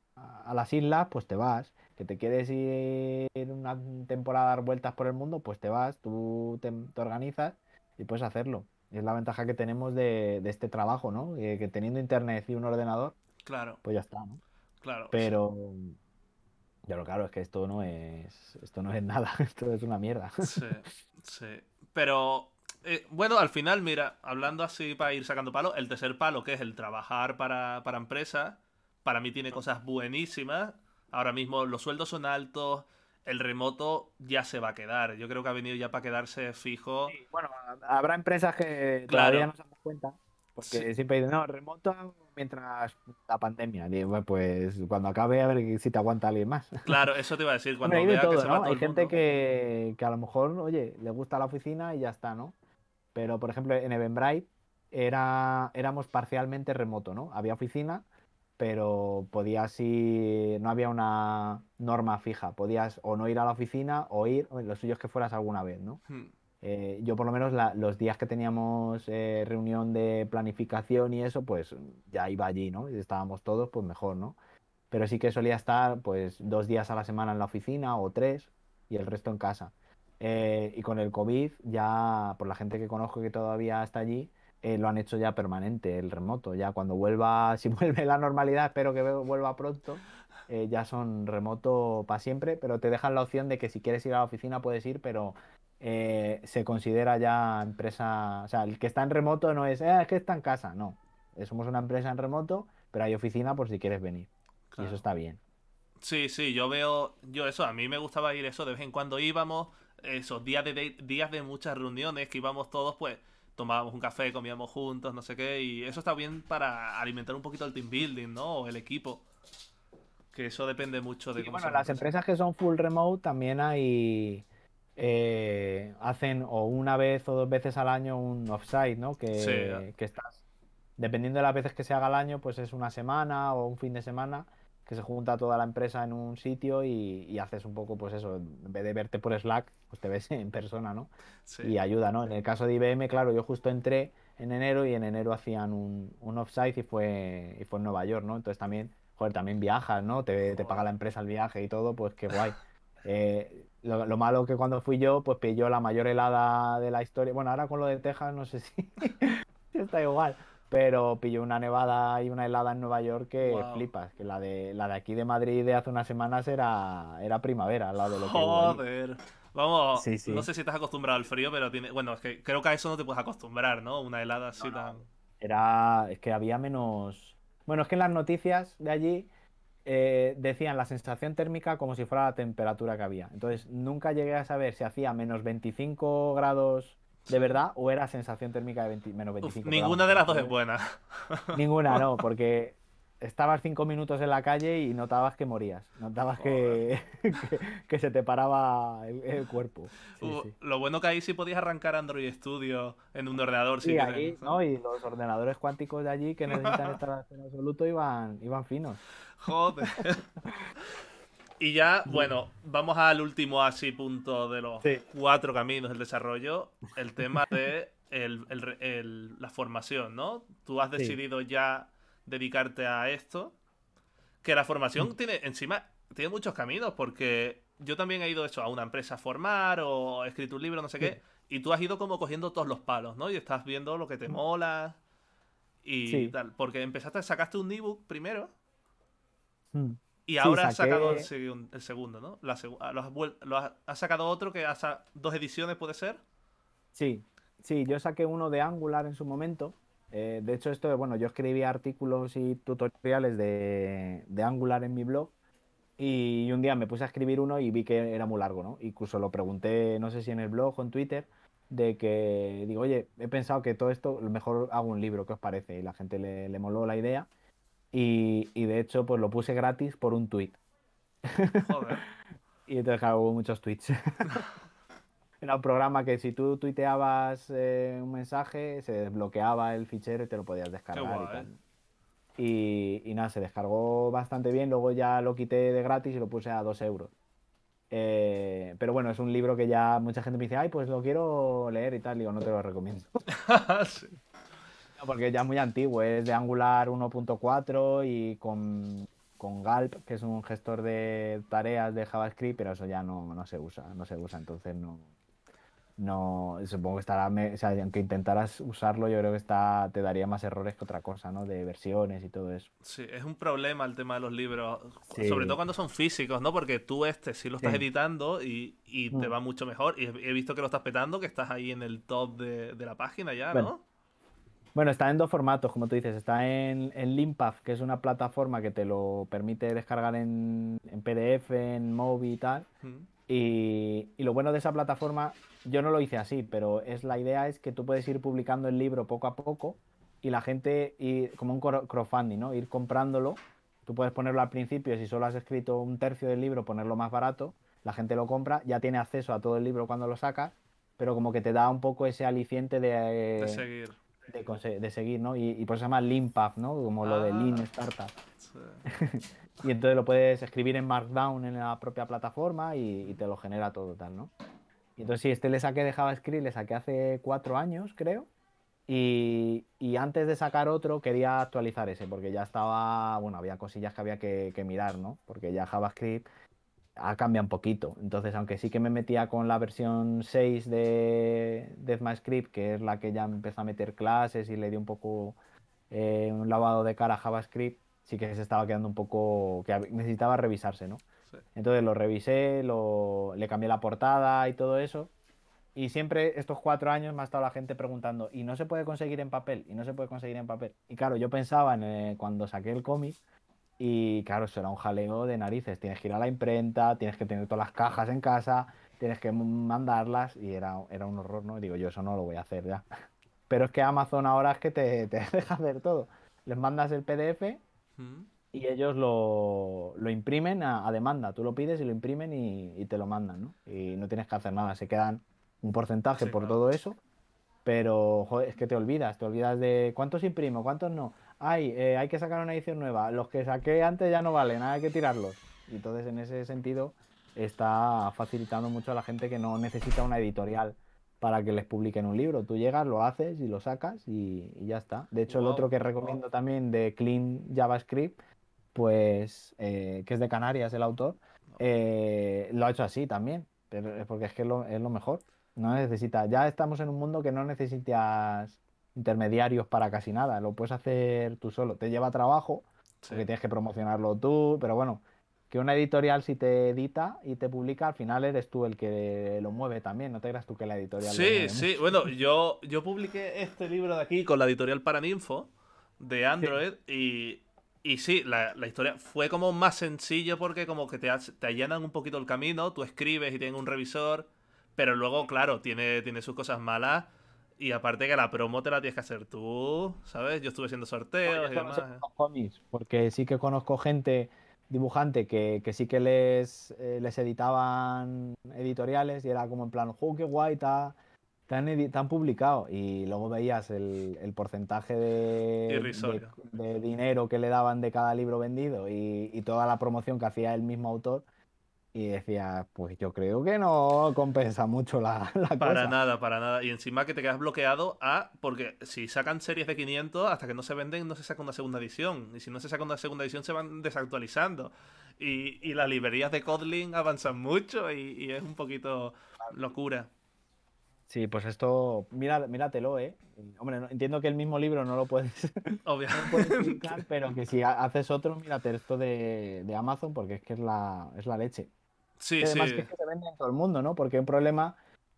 las islas, pues te vas. Que te quieres ir una temporada a dar vueltas por el mundo, pues te vas, tú te, organizas y puedes hacerlo. es la ventaja que tenemos de, este trabajo, ¿no? Eh, que teniendo internet y un ordenador, Claro. Pues ya está, ¿no? Claro. Pero. Ya lo claro, es que esto no es. Esto no es nada, esto es una mierda. Sí, sí. Pero. Eh, bueno, al final, mira, hablando así para ir sacando palo, el tercer palo, que es el trabajar para, para empresas, para mí tiene cosas buenísimas. Ahora mismo los sueldos son altos, el remoto ya se va a quedar. Yo creo que ha venido ya para quedarse fijo. bueno, habrá empresas que todavía no se dan cuenta, porque siempre dicen, no, remoto mientras la pandemia. pues cuando acabe, a ver si te aguanta alguien más. Claro, eso te iba a decir. Cuando hay todo, hay gente que, a lo mejor, oye, le gusta la oficina y ya está, ¿no? Pero, por ejemplo, en Eventbrite era, éramos parcialmente remoto, ¿no? Había oficina, pero podías ir, no había una norma fija. Podías o no ir a la oficina o ir, los suyos que fueras alguna vez, ¿no? Hmm. Eh, yo por lo menos los días que teníamos eh, reunión de planificación y eso, pues ya iba allí, ¿no? estábamos todos, pues mejor, ¿no? Pero sí que solía estar pues dos días a la semana en la oficina o tres y el resto en casa. Eh, y con el COVID ya, por la gente que conozco que todavía está allí, lo han hecho ya permanente, el remoto. Ya cuando vuelva, si vuelve la normalidad, espero que vuelva pronto, ya son remoto para siempre, pero te dejan la opción de que si quieres ir a la oficina puedes ir, pero eh, se considera ya empresa, o sea, el que está en remoto no es, ah, es que está en casa, no. Eh, somos una empresa en remoto, pero hay oficina por si quieres venir. Y eso está bien. Sí, sí, yo veo, yo eso, a mí me gustaba ir eso, de vez en cuando íbamos, esos días de, días de muchas reuniones que íbamos todos, pues tomábamos un café, comíamos juntos, no sé qué, y eso está bien para alimentar un poquito el team building, ¿no? O el equipo. Que eso depende mucho de cómo Bueno, las empresas que son full remote también hay eh, hacen o una vez o dos veces al año un offsite ¿no? Que, estás, dependiendo de las veces que se haga el año, pues es una semana o un fin de semana que se junta toda la empresa en un sitio y, haces un poco, pues eso, en vez de verte por Slack, pues te ves en persona, ¿no? Sí. Y ayuda, ¿no? En el caso de IBM, claro, yo justo entré en enero y en enero hacían un, un offsite y fue, y fue en Nueva York, ¿no? Entonces también, joder, también viajas, ¿no? Te, te paga la empresa el viaje y todo, pues qué guay. Eh, lo, malo que cuando fui yo, pues pilló la mayor helada de la historia. Bueno, ahora con lo de Texas no sé si está igual, pero pilló una nevada y una helada en Nueva York que flipas, que la de la de aquí de Madrid de hace unas semanas era era primavera, la de lo que Joder. Vamos, no sé si estás acostumbrado al frío, pero tiene, bueno, creo que a eso no te puedes acostumbrar, ¿no? Una helada así tan Era es que había menos Bueno, es que en las noticias de allí eh, decían la sensación térmica como si fuera la temperatura que había. Entonces nunca llegué a saber si hacía menos 25 grados de verdad o era sensación térmica de menos 25 grados. Ninguna de las dos es buena. Ninguna, no, porque estabas cinco minutos en la calle y notabas que morías, notabas que, que, se te paraba el, cuerpo. Lo bueno que ahí sí podías arrancar Android Studio en un ordenador. Sí, y los ordenadores cuánticos de allí que necesitan estar en absoluto iban, iban finos. Joder. Y ya, bueno, vamos al último así punto de los cuatro caminos del desarrollo, el tema de la formación, ¿no? Tú has decidido ya dedicarte a esto. Que la formación mm. tiene, encima, tiene muchos caminos, porque yo también he ido eso a una empresa a formar o he escrito un libro, no sé qué, y tú has ido como cogiendo todos los palos, ¿no? Y estás viendo lo que te mm. mola y tal. Porque empezaste, sacaste un ebook primero mm. y ahora has sacado el, segundo, ¿no? Ah, lo has, sacado otro que hace dos ediciones, ¿puede ser? Sí, sí, yo saqué uno de Angular en su momento eh, de hecho, esto, bueno, yo escribí artículos y tutoriales de, Angular en mi blog y un día me puse a escribir uno y vi que era muy largo, ¿no? Incluso lo pregunté, no sé si en el blog o en Twitter, de que digo, oye, he pensado que todo esto, lo mejor hago un libro, ¿qué os parece? Y la gente le, le moló la idea y, de hecho, pues lo puse gratis por un tweet. y entonces hago muchos tweets. Era un programa que si tú tuiteabas eh, un mensaje, se desbloqueaba el fichero y te lo podías descargar y tal. Y, nada, se descargó bastante bien. Luego ya lo quité de gratis y lo puse a 2 euros. Eh, pero bueno, es un libro que ya mucha gente me dice, ay, pues lo quiero leer y tal. Digo, no te lo recomiendo. no, porque ya es muy antiguo, es de Angular 1.4 y con, con Galp, que es un gestor de tareas de JavaScript, pero eso ya no se usa, no se usa, entonces no, no, supongo que estará, o sea, aunque intentaras usarlo, yo creo que está, te daría más errores que otra cosa, ¿no? De versiones y todo eso. Sí, es un problema el tema de los libros, sobre todo cuando son físicos, ¿no? Porque tú este sí lo estás editando y, te mm. va mucho mejor. Y he visto que lo estás petando, que estás ahí en el top de, la página ya, ¿no? bueno, está en dos formatos, como tú dices. Está en, en que es una plataforma que te lo permite descargar en, PDF, en móvil y tal. Mm. Y, lo bueno de esa plataforma, yo no lo hice así, pero es la idea es que tú puedes ir publicando el libro poco a poco y la gente, y, como un crowdfunding, ¿no? Ir comprándolo. Tú puedes ponerlo al principio, si solo has escrito un tercio del libro, ponerlo más barato, la gente lo compra, ya tiene acceso a todo el libro cuando lo sacas, pero como que te da un poco ese aliciente de, de seguir. ¿no? Y, por eso se llama Lean Path, Como lo ah, de Lean Startup. Sí. y entonces lo puedes escribir en Markdown en la propia plataforma y, te lo genera todo tal, ¿no? Y entonces sí, este le saqué de JavaScript, le saqué hace cuatro años, creo. Y, antes de sacar otro quería actualizar ese, porque ya estaba, bueno, había cosillas que había que, mirar, ¿no? Porque ya JavaScript ha cambiado un poquito. Entonces, aunque sí que me metía con la versión 6 de, de que es la que ya empezó a meter clases y le dio un poco eh, un lavado de cara a JavaScript, sí que se estaba quedando un poco, que necesitaba revisarse, ¿no? Entonces lo revisé, lo, le cambié la portada y todo eso. Y siempre estos cuatro años me ha estado la gente preguntando, ¿y no se puede conseguir en papel? ¿Y no se puede conseguir en papel? Y claro, yo pensaba en, eh, cuando saqué el cómic, y claro, eso era un jaleo de narices. Tienes que ir a la imprenta, tienes que tener todas las cajas en casa, tienes que mandarlas y era, era un horror, ¿no? digo, yo eso no lo voy a hacer ya. Pero es que Amazon ahora es que te, te deja hacer todo. Les mandas el PDF y ellos lo, imprimen a, demanda. Tú lo pides y lo imprimen y, te lo mandan, Y no tienes que hacer nada, se quedan un porcentaje por todo eso, pero es que te olvidas, te olvidas de cuántos imprimo, cuántos no. hay eh, hay que sacar una edición nueva, los que saqué antes ya no valen, hay que tirarlos. Y entonces en ese sentido está facilitando mucho a la gente que no necesita una editorial para que les publiquen un libro. Tú llegas, lo haces y lo sacas y, ya está. De hecho, el otro que recomiendo también de Clean JavaScript, pues eh, que es de Canarias el autor, eh, lo ha hecho así también, pero es porque es que lo, es lo mejor. No necesita. Ya estamos en un mundo que no necesitas intermediarios para casi nada. Lo puedes hacer tú solo. Te lleva trabajo, porque tienes que promocionarlo tú, pero bueno, una editorial si te edita y te publica, al final eres tú el que lo mueve también, no te creas tú que la editorial. Sí, sí, bueno, yo, yo publiqué este libro de aquí con la editorial Paraninfo de Android y, y sí, la, la, historia fue como más sencillo porque como que te, te allanan un poquito el camino, tú escribes y tienes un revisor, pero luego, claro, tiene, tiene sus cosas malas. Y aparte que la promo te la tienes que hacer tú, ¿sabes? Yo estuve haciendo sorteos y demás. Porque sí que conozco gente dibujante que, sí que eh, les, editaban editoriales y era como en plan, ¡oh, qué guay! te tan, publicado y luego veías el, el porcentaje de, dinero que le daban de cada libro vendido y, toda la promoción que hacía el mismo autor y decía, pues yo creo que no compensa mucho la, para nada, para nada. Y encima que te quedas bloqueado a. Porque si sacan series de 500, hasta que no se venden, no se saca una segunda edición. Y si no se saca una segunda edición, se van desactualizando. Y, las librerías de Kotlin avanzan mucho y, es un poquito locura. Sí, pues esto, mira, míratelo, ¿eh? Hombre, entiendo que el mismo libro no lo puedes, Obviamente. pero que si haces otro, mírate esto de, Amazon porque es que es la, es la leche. Sí, que además que se vende en todo el mundo, ¿no? Porque un problema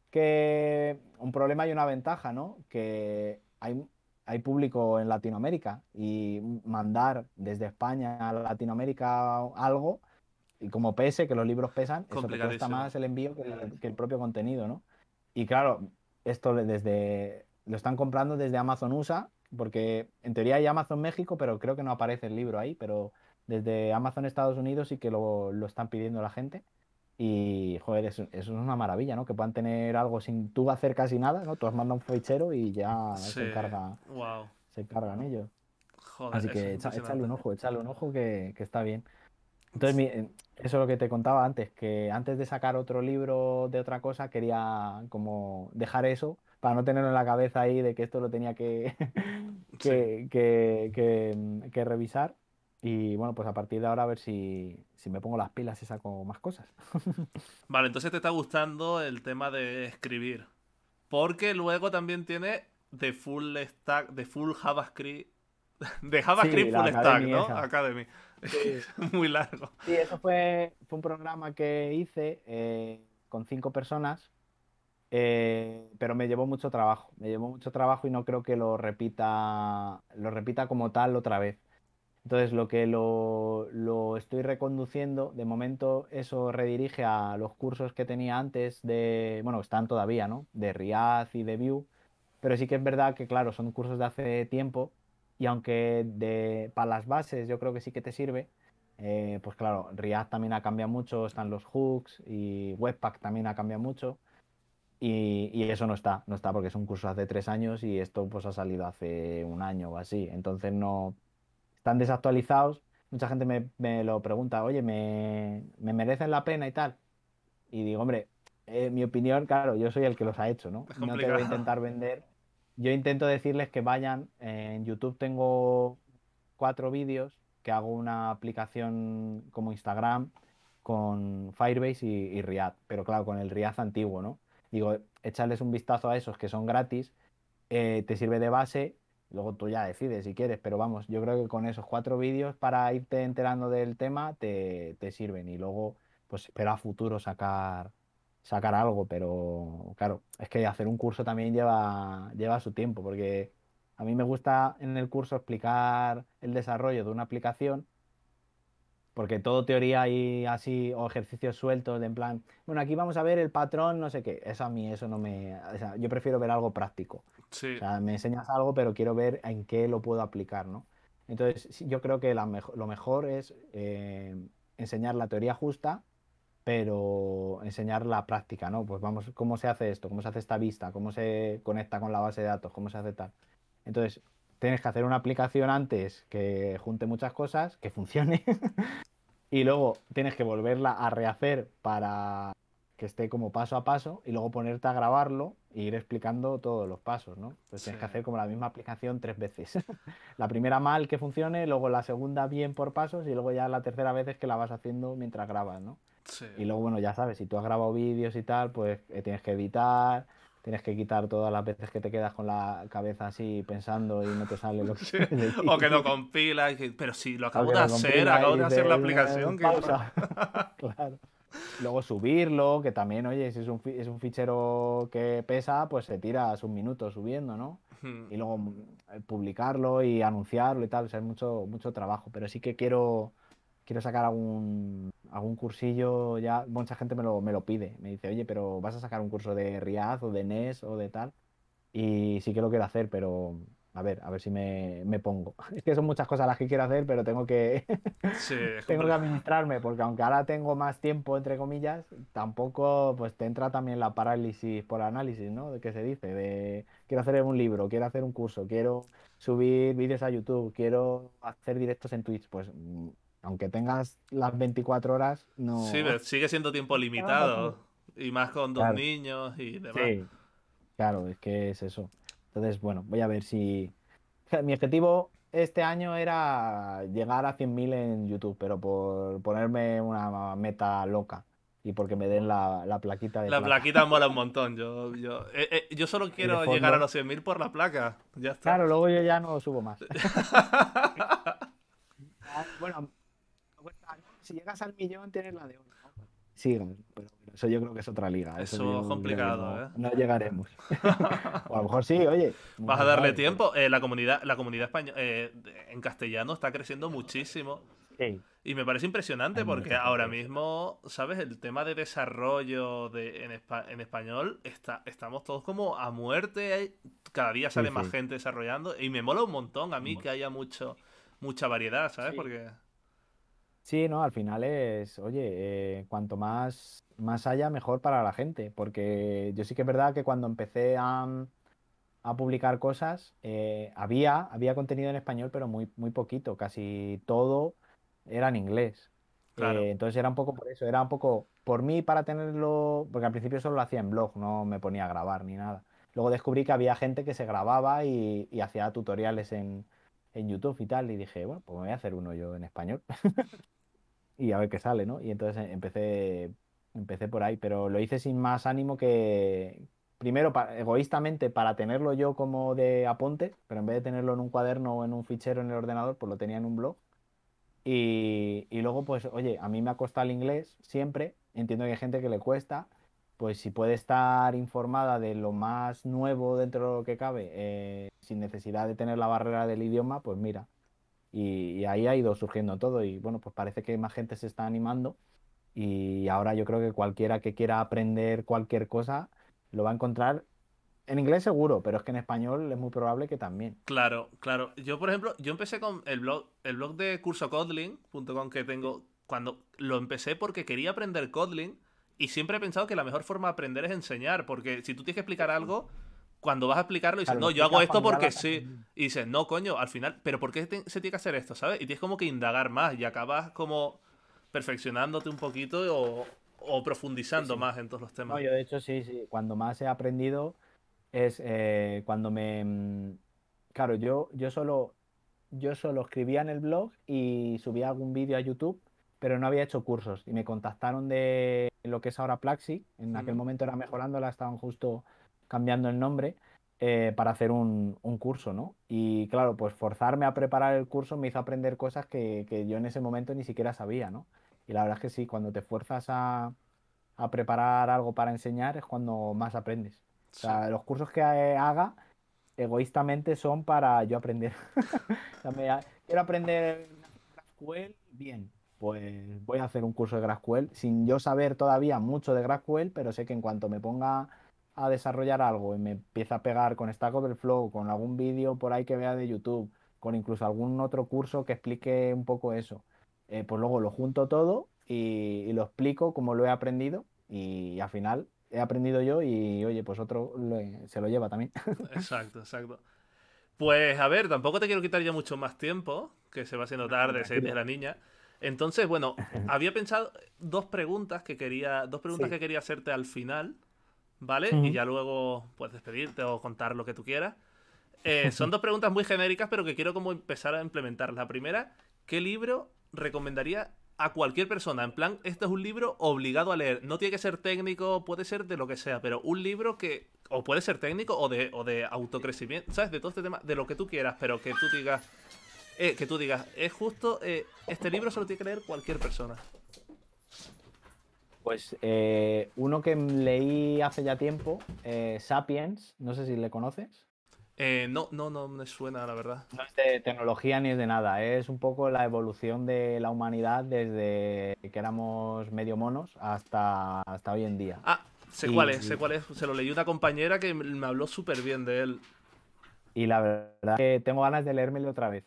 que un problema y una ventaja, ¿no? Que hay, hay público en Latinoamérica y mandar desde España a Latinoamérica algo y como pese que los libros pesan, eso te cuesta más el envío que el, propio contenido, ¿no? Y claro, esto desde lo están comprando desde Amazon USA, porque en teoría hay Amazon México, pero creo que no aparece el libro ahí, pero desde Amazon Estados Unidos sí que lo están pidiendo la gente. Y, joder, eso, es una maravilla, ¿no? Que puedan tener algo sin tú hacer casi nada, ¿no? Tú has mandado un fichero y ya se Se encargan ellos. Así que un ojo, échale un ojo que, está bien. Entonces, eh, eso es lo que te contaba antes, que antes de sacar otro libro de otra cosa, quería como dejar eso para no tenerlo en la cabeza ahí de que esto lo tenía que, que, que revisar y bueno, pues a partir de ahora a ver si, me pongo las pilas y saco más cosas. vale, entonces te está gustando el tema de escribir. Porque luego también tiene de full stack, de full JavaScript. De JavaScript full stack, ¿no? Academy. Muy largo. Sí, eso fue, fue un programa que hice eh, con cinco personas. Eh, pero me llevó mucho trabajo. Me llevó mucho trabajo y no creo que lo repita. Lo repita como tal otra vez entonces, lo que lo, estoy reconduciendo, de momento eso redirige a los cursos que tenía antes de, bueno, están todavía, ¿no? De Riaz y de Vue, pero sí que es verdad que, claro, son cursos de hace tiempo y aunque de, para las bases yo creo que sí que te sirve, eh, pues claro, React también ha cambiado mucho, están los hooks y Webpack también ha cambiado mucho y, y eso no está, no está porque son cursos curso hace tres años y esto pues ha salido hace un año o así, entonces no están desactualizados. Mucha gente me, lo pregunta, oye, ¿me, merecen la pena y tal? Y digo, hombre, eh, mi opinión, claro, yo soy el que los ha hecho, ¿no? no te voy a intentar vender. Yo intento decirles que vayan. en YouTube tengo cuatro vídeos que hago una aplicación como Instagram con Firebase y, Riad pero claro, con el React antiguo, ¿no? Digo, echarles un vistazo a esos que son gratis, eh, te sirve de base Luego tú ya decides si quieres, pero vamos, yo creo que con esos cuatro vídeos para irte enterando del tema te, sirven y luego pues espera a futuro sacar, sacar algo, pero claro, es que hacer un curso también lleva, lleva su tiempo porque a mí me gusta en el curso explicar el desarrollo de una aplicación porque todo teoría y así, o ejercicios sueltos, de en plan, bueno, aquí vamos a ver el patrón, no sé qué, eso a mí, eso no me, o sea, yo prefiero ver algo práctico me enseñas algo, pero quiero ver en qué lo puedo aplicar, ¿no? Entonces, yo creo que lo mejor es eh, enseñar la teoría justa, pero enseñar la práctica, ¿no? Pues vamos, ¿cómo se hace esto? ¿Cómo se hace esta vista? ¿Cómo se conecta con la base de datos? ¿Cómo se hace tal? Entonces, tienes que hacer una aplicación antes que junte muchas cosas, que funcione, y luego tienes que volverla a rehacer para que esté como paso a paso, y luego ponerte a grabarlo ir explicando todos los pasos, ¿no? Pues tienes que hacer como la misma aplicación tres veces. la primera mal que funcione, luego la segunda bien por pasos y luego ya la tercera vez es que la vas haciendo mientras grabas, ¿no? Sí. Y luego, bueno, ya sabes, si tú has grabado vídeos y tal, pues eh, tienes que editar, tienes que quitar todas las veces que te quedas con la cabeza así pensando y no te sale lo que sí. O que y compilas, pero si lo acabo de hacer, acabo de hacer la aplicación. Que... claro. Luego subirlo, que también, oye, si es un, es un fichero que pesa, pues se tira sus minutos subiendo, ¿no? Hmm. Y luego mm, eh, publicarlo y anunciarlo y tal, o sea, es mucho, mucho trabajo. Pero sí que quiero, quiero sacar algún, algún cursillo, ya mucha gente me lo, me lo pide, me dice, oye, pero vas a sacar un curso de Riaz o de NES o de tal. Y sí que lo quiero hacer, pero a ver, a ver si me, pongo. Es que son muchas cosas las que quiero hacer, pero tengo que, tengo que administrarme, porque aunque ahora tengo más tiempo, entre comillas, tampoco pues te entra también la parálisis por análisis, ¿no? De qué se dice, de quiero hacer un libro, quiero hacer un curso, quiero subir vídeos a YouTube, quiero hacer directos en Twitch, pues mm, aunque tengas las 24 horas, no... Sí, sigue siendo tiempo limitado, y más con dos niños y demás. Claro, es que es eso. Entonces, bueno, voy a ver si... Mi objetivo este año era llegar a 100.000 en YouTube, pero por ponerme una meta loca y porque me den la, plaquita de La plaquita mola un montón. Yo, yo, eh, eh, solo quiero llegar a los 100.000 por la placa. Ya Claro, luego yo ya no subo más. bueno, si llegas al millón tienes la de oro. Sí, Pero eso yo creo que es otra liga. Eso, es complicado, ¿eh? No llegaremos. o a lo mejor sí, oye. Vas a darle pues. tiempo. Eh, la comunidad, la comunidad española eh, en castellano está creciendo muchísimo. Sí. Y me parece impresionante porque ahora mismo, ¿sabes? El tema de desarrollo de, en, español, está, estamos todos como a muerte. Cada día sale más gente desarrollando. Y me mola un montón a mí que haya mucho, mucha variedad, ¿sabes? Porque... Sí, no, al final es, oye, eh, cuanto más, más haya, mejor para la gente, porque yo sí que es verdad que cuando empecé a, mm, publicar cosas, eh, había, había contenido en español, pero muy, muy poquito, casi todo era en inglés. Claro. Eh, entonces era un poco por eso, era un poco por mí para tenerlo, porque al principio solo lo hacía en blog, no me ponía a grabar ni nada. Luego descubrí que había gente que se grababa y, hacía tutoriales en, en YouTube y tal, y dije, bueno, pues me voy a hacer uno yo en español. y a ver qué sale, ¿no? Y entonces empecé, empecé por ahí, pero lo hice sin más ánimo que, primero, egoístamente, para tenerlo yo como de apunte, pero en vez de tenerlo en un cuaderno o en un fichero en el ordenador, pues lo tenía en un blog. Y, luego, pues, oye, a mí me ha costado el inglés siempre, entiendo que hay gente que le cuesta, pues si puede estar informada de lo más nuevo dentro de lo que cabe, eh, sin necesidad de tener la barrera del idioma, pues mira, y, ahí ha ido surgiendo todo y bueno, pues parece que más gente se está animando y ahora yo creo que cualquiera que quiera aprender cualquier cosa lo va a encontrar. En inglés seguro, pero es que en español es muy probable que también. Claro, claro. Yo, por ejemplo, yo empecé con el blog, el blog de curso que tengo, cuando lo empecé porque quería aprender Codling y siempre he pensado que la mejor forma de aprender es enseñar, porque si tú tienes que explicar algo, cuando vas a explicarlo dices, no, yo hago esto porque sí. Y dices, no, coño, al final, pero ¿por qué se tiene que hacer esto, sabes? Y tienes como que indagar más y acabas como perfeccionándote un poquito o, profundizando más en todos los temas. No, yo de hecho sí, sí, cuando más he aprendido es eh, cuando me... Mm, claro, yo, yo, solo, yo solo escribía en el blog y subía algún vídeo a YouTube, pero no había hecho cursos y me contactaron de lo que es ahora Plaxi, en aquel momento era mejorándola, estaban justo cambiando el nombre, eh, para hacer un, un, curso, ¿no? Y claro, pues forzarme a preparar el curso me hizo aprender cosas que, que, yo en ese momento ni siquiera sabía, ¿no? Y la verdad es que sí, cuando te fuerzas a, a preparar algo para enseñar es cuando más aprendes. O sea, los cursos que eh, haga egoístamente son para yo aprender. quiero aprender GraphQL bien. Pues voy a hacer un curso de GraphQL sin yo saber todavía mucho de GraphQL, pero sé que en cuanto me ponga a desarrollar algo y me empieza a pegar con Stack Overflow, con algún vídeo por ahí que vea de YouTube, con incluso algún otro curso que explique un poco eso, eh, pues luego lo junto todo y, lo explico como lo he aprendido y al final he aprendido yo y oye, pues otro se lo lleva también. Exacto, exacto. Pues a ver, tampoco te quiero quitar ya mucho más tiempo, que se va haciendo tarde, se de la niña. Entonces, bueno, había pensado dos preguntas que quería, dos preguntas que quería hacerte al final. ¿vale? Y ya luego puedes despedirte o contar lo que tú quieras. Eh, son dos preguntas muy genéricas, pero que quiero como empezar a implementar. La primera, ¿qué libro recomendaría a cualquier persona? En plan, este es un libro obligado a leer. No tiene que ser técnico, puede ser de lo que sea, pero un libro que o puede ser técnico o de, autocrecimiento, ¿sabes? De todo este tema, de lo que tú quieras, pero que tú digas, eh, que tú digas, es justo, eh, este libro se lo tiene que leer cualquier persona. Pues eh, uno que leí hace ya tiempo, eh, Sapiens, no sé si le conoces. Eh, no, no, no me suena, la verdad. No es de tecnología ni es de nada, es un poco la evolución de la humanidad desde que éramos medio monos hasta, hasta hoy en día. Ah, sé cuál es, sé cuál es. Se lo leí una compañera que me habló súper bien de él. Y la verdad es que tengo ganas de leérmelo otra vez.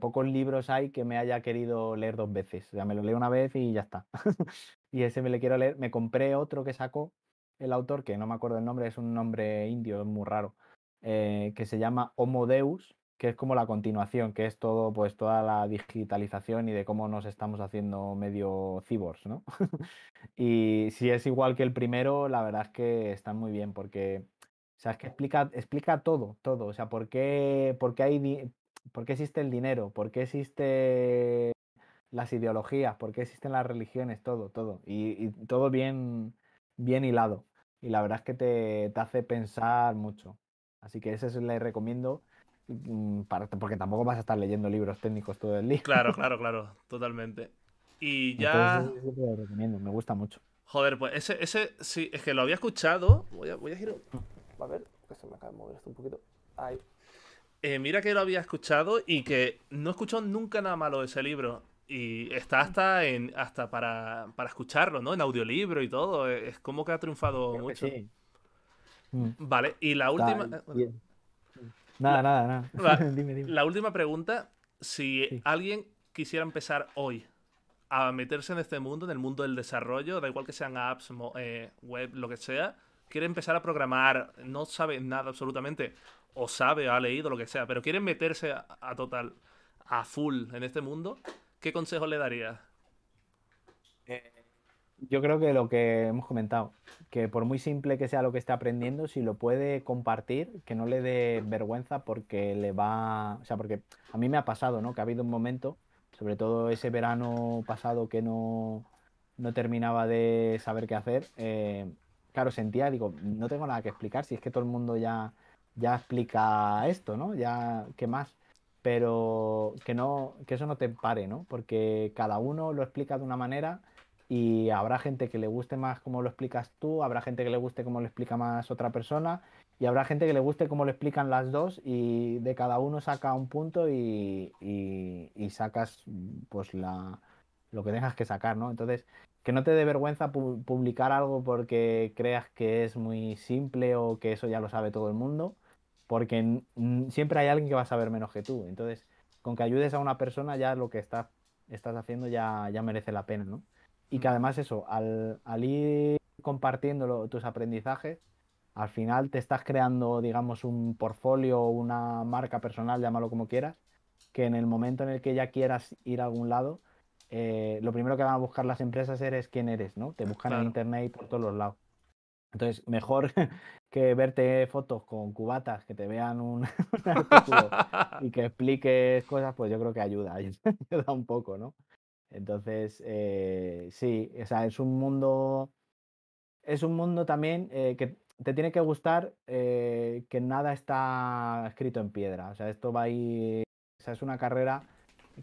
Pocos libros hay que me haya querido leer dos veces. Ya me lo leo una vez y ya está. y ese me le quiero leer. Me compré otro que sacó el autor, que no me acuerdo el nombre, es un nombre indio, es muy raro, eh, que se llama Homo Deus, que es como la continuación, que es todo, pues toda la digitalización y de cómo nos estamos haciendo medio cyborgs, ¿no? y si es igual que el primero, la verdad es que está muy bien, porque, que explica, explica todo, todo, o sea, por qué, por hay... Por qué existe el dinero? ¿Por qué existe las ideologías, por qué existen las religiones, todo, todo. Y, todo bien, bien hilado. Y la verdad es que te, hace pensar mucho. Así que ese le recomiendo, mm, para, porque tampoco vas a estar leyendo libros técnicos todo el día. Claro, claro, claro, totalmente. Y ya... recomiendo, me gusta mucho. Joder, pues ese, ese, sí, es que lo había escuchado. Voy a, voy a girar... A ver, que se me acaba de mover esto un poquito. Eh, mira que lo había escuchado y que no he escuchado nunca nada malo de ese libro. Y está hasta en hasta para, escucharlo, ¿no? En audiolibro y todo. Eh, es como que ha triunfado mucho. Sí. Mm. Vale, y la última. Nada, nada, nada. La, dime, dime. la última pregunta: si alguien quisiera empezar hoy a meterse en este mundo, en el mundo del desarrollo, da igual que sean apps, eh, web, lo que sea, quiere empezar a programar, no sabe nada absolutamente, o sabe, o ha leído, lo que sea, pero quiere meterse a total, a full en este mundo, ¿qué consejo le daría? Eh, yo creo que lo que hemos comentado, que por muy simple que sea lo que esté aprendiendo, si lo puede compartir, que no le dé vergüenza porque le va, o sea, porque a mí me ha pasado, ¿no? Que ha habido un momento, sobre todo ese verano pasado que no, terminaba de saber qué hacer, eh, claro, sentía, digo, no tengo nada que explicar, si es que todo el mundo ya, ya explica esto, ¿no? Ya, ¿qué más? pero que, no, que eso no te pare, ¿no? Porque cada uno lo explica de una manera y habrá gente que le guste más como lo explicas tú, habrá gente que le guste como lo explica más otra persona y habrá gente que le guste como lo explican las dos y de cada uno saca un punto y, sacas pues, lo que tengas que sacar, ¿no? Entonces, que no te dé vergüenza publicar algo porque creas que es muy simple o que eso ya lo sabe todo el mundo porque siempre hay alguien que va a saber menos que tú. Entonces, con que ayudes a una persona ya lo que estás haciendo ya, ya merece la pena, ¿no? Y que además eso, al, ir compartiendo tus aprendizajes, al final te estás creando, digamos, un portfolio, una marca personal, llámalo como quieras, que en el momento en el que ya quieras ir a algún lado, eh, lo primero que van a buscar las empresas eres quién eres, ¿no? Te buscan en internet y por todos los lados. Entonces, mejor que verte fotos con cubatas, que te vean un, artículo y que expliques cosas, pues yo creo que ayuda, ayuda un poco, ¿no? Entonces, eh, sí, o sea, es un mundo, es un mundo también eh, que te tiene que gustar eh, que nada está escrito en piedra, o sea, esto va a ir, o sea, es una carrera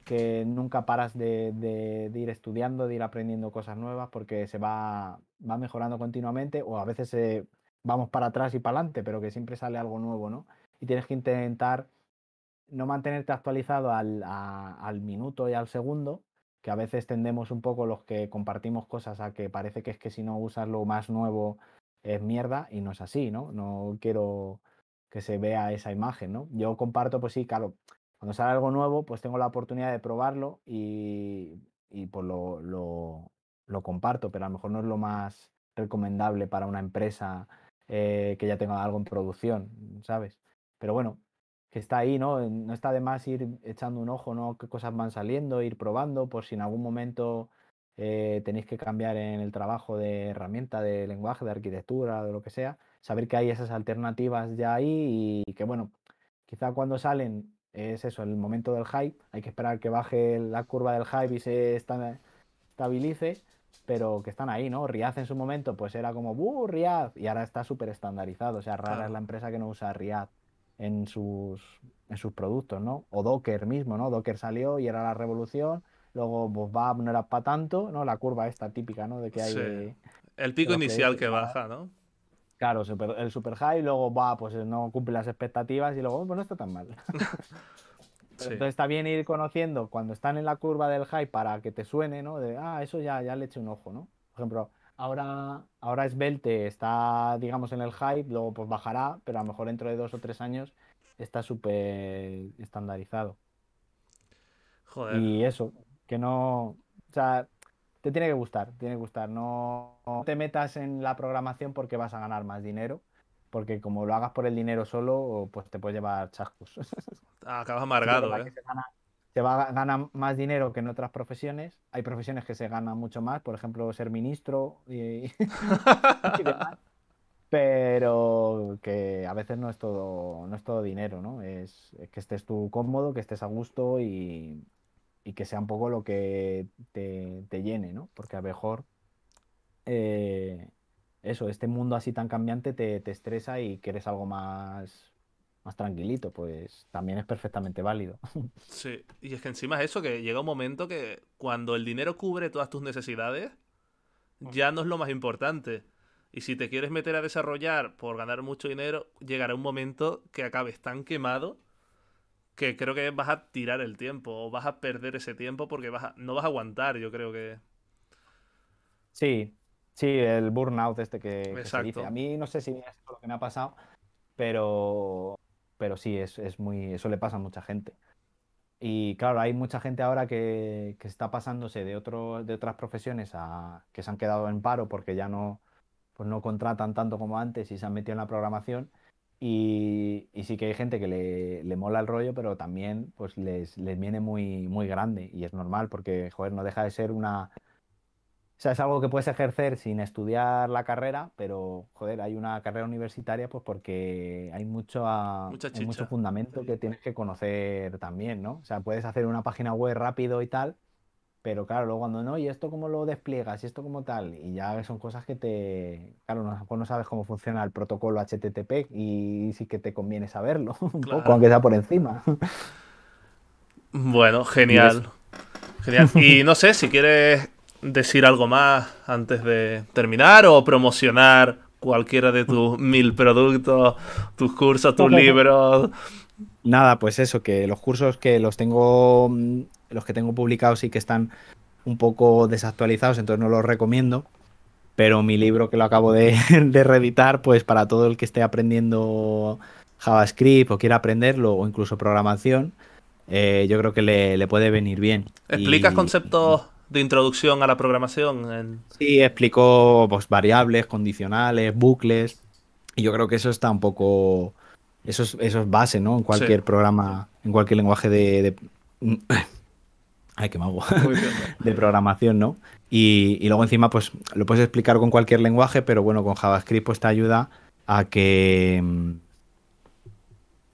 que nunca paras de, ir estudiando, de ir aprendiendo cosas nuevas, porque se va, va mejorando continuamente, o a veces eh, vamos para atrás y para adelante, pero que siempre sale algo nuevo, ¿no? Y tienes que intentar no mantenerte actualizado al, al minuto y al segundo, que a veces tendemos un poco los que compartimos cosas a que parece que es que si no usas lo más nuevo es mierda, y no es así, ¿no? No quiero que se vea esa imagen, ¿no? Yo comparto, pues sí, claro, cuando sale algo nuevo, pues tengo la oportunidad de probarlo y, y pues lo, lo, lo, comparto, pero a lo mejor no es lo más recomendable para una empresa eh, que ya tenga algo en producción, ¿sabes? Pero bueno, que está ahí, ¿no? No está de más ir echando un ojo, ¿no? Qué cosas van saliendo, ir probando, por si en algún momento eh, tenéis que cambiar en el trabajo de herramienta, de lenguaje, de arquitectura, de lo que sea, saber que hay esas alternativas ya ahí y que, bueno, quizá cuando salen es eso, el momento del hype. Hay que esperar que baje la curva del hype y se estabilice, pero que están ahí, ¿no? Riaz en su momento, pues era como, ¡buh, Riaz! Y ahora está súper estandarizado. O sea, rara es la empresa que no usa Riad en sus, en sus productos, ¿no? O Docker mismo, ¿no? Docker salió y era la revolución. Luego, pues, no era para tanto, ¿no? La curva esta típica, ¿no? De que hay. El pico inicial que baja, ¿no? Claro, el super high, luego va, pues no cumple las expectativas y luego, pues no está tan mal. Entonces está bien ir conociendo cuando están en la curva del hype para que te suene, ¿no? De, ah, eso ya, ya le eché un ojo, ¿no? Por ejemplo, ahora, ahora Belte, está, digamos, en el hype, luego pues bajará, pero a lo mejor dentro de dos o tres años está súper estandarizado. Joder. Y eso, que no. O sea, te tiene que gustar, tiene que gustar. No, te metas en la programación porque vas a ganar más dinero, porque como lo hagas por el dinero solo, pues te puedes llevar chascos. Ah, acabas amargado, ¿eh? Se va a ganar más dinero que en otras profesiones. Hay profesiones que se gana mucho más, por ejemplo, ser ministro y, demás. Pero que a veces no es todo, no es todo dinero, ¿no? es que estés tú cómodo, que estés a gusto y, y que sea un poco lo que te, llene, ¿no? Porque a lo mejor eh, eso, este mundo así tan cambiante te, te estresa y quieres algo más, más tranquilito, pues también es perfectamente válido. Sí, y es que encima es eso, que llega un momento que cuando el dinero cubre todas tus necesidades, ya no es lo más importante. Y si te quieres meter a desarrollar por ganar mucho dinero, llegará un momento que acabes tan quemado que creo que vas a tirar el tiempo o vas a perder ese tiempo porque vas no vas a aguantar, yo creo que. Sí, sí, el burnout este que, se dice. A mí no sé si es lo que me ha pasado, pero, pero sí, es, es, muy, eso le pasa a mucha gente. Y claro, hay mucha gente ahora que, está pasándose de, otro, de otras profesiones a, que se han quedado en paro porque ya no, pues no contratan tanto como antes y se han metido en la programación y, sí que hay gente que le, mola el rollo, pero también pues les, viene muy, muy grande y es normal porque, joder, no deja de ser una... O sea, es algo que puedes ejercer sin estudiar la carrera, pero, joder, hay una carrera universitaria pues porque hay mucho, ah, hay mucho fundamento que tienes que conocer también, ¿no? O sea, puedes hacer una página web rápido y tal, pero claro, luego cuando no, ¿y esto cómo lo despliegas? ¿Y esto como tal? Y ya son cosas que te... Claro, no, sabes cómo funciona el protocolo HTTP y sí que te conviene saberlo, un poco, aunque sea por encima. Bueno, genial. genial. Y no sé si quieres decir algo más antes de terminar o promocionar cualquiera de tus mil productos, tus cursos, tus libros. Nada, pues eso, que los cursos que los tengo mm, los que tengo publicados sí que están un poco desactualizados, entonces no los recomiendo. Pero mi libro que lo acabo de, reeditar, pues para todo el que esté aprendiendo JavaScript o quiera aprenderlo, o incluso programación, eh, yo creo que le, puede venir bien. ¿Explicas conceptos de introducción a la programación? Sí, explico pues, variables, condicionales, bucles. Y yo creo que eso está un poco. Eso es, eso es base, ¿no? En cualquier programa, en cualquier lenguaje de... Ay, qué mago. de programación, ¿no? Y, luego encima, pues lo puedes explicar con cualquier lenguaje, pero bueno, con JavaScript pues te ayuda a que... Mm,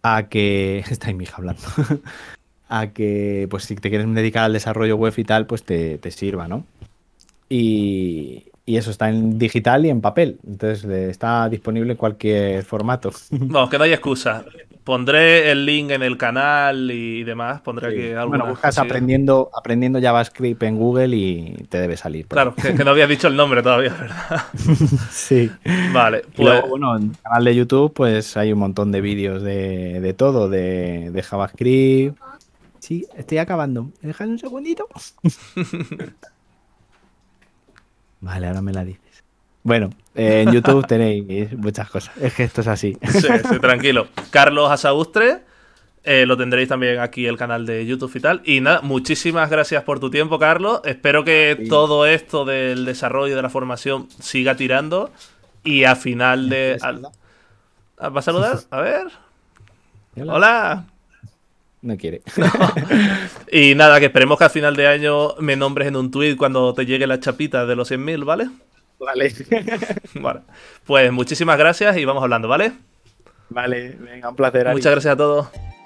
a que... Está en mi hija hablando. a que, pues si te quieres dedicar al desarrollo web y tal, pues te, sirva, ¿no? Y, y eso está en digital y en papel. Entonces está disponible en cualquier formato. no que no hay excusa. Pondré el link en el canal y demás. Pondré que aquí alguna. Bueno, buscas aprendiendo, aprendiendo JavaScript en Google y te debe salir. Claro, que, no habías dicho el nombre todavía, ¿verdad? sí. Vale. Pues... bueno, en el canal de YouTube, pues hay un montón de vídeos de, todo, de, JavaScript. Sí, estoy acabando. déjame un segundito. vale, ahora me la dices. Bueno, en YouTube tenéis muchas cosas. Es que esto es así. Sí, tranquilo. Carlos Asaustre, eh, lo tendréis también aquí el canal de YouTube y tal. Y nada, muchísimas gracias por tu tiempo, Carlos. Espero que todo esto del desarrollo y de la formación siga tirando. Y a final de. Ah, ¿Vas a saludar? A ver. Hola. No quiere. Y nada, que esperemos que a final de año me nombres en un tweet cuando te llegue la chapita de los 100.000, ¿vale? Vale. bueno Pues muchísimas gracias y vamos hablando, ¿vale? Vale, venga, un placer. Muchas gracias a todos.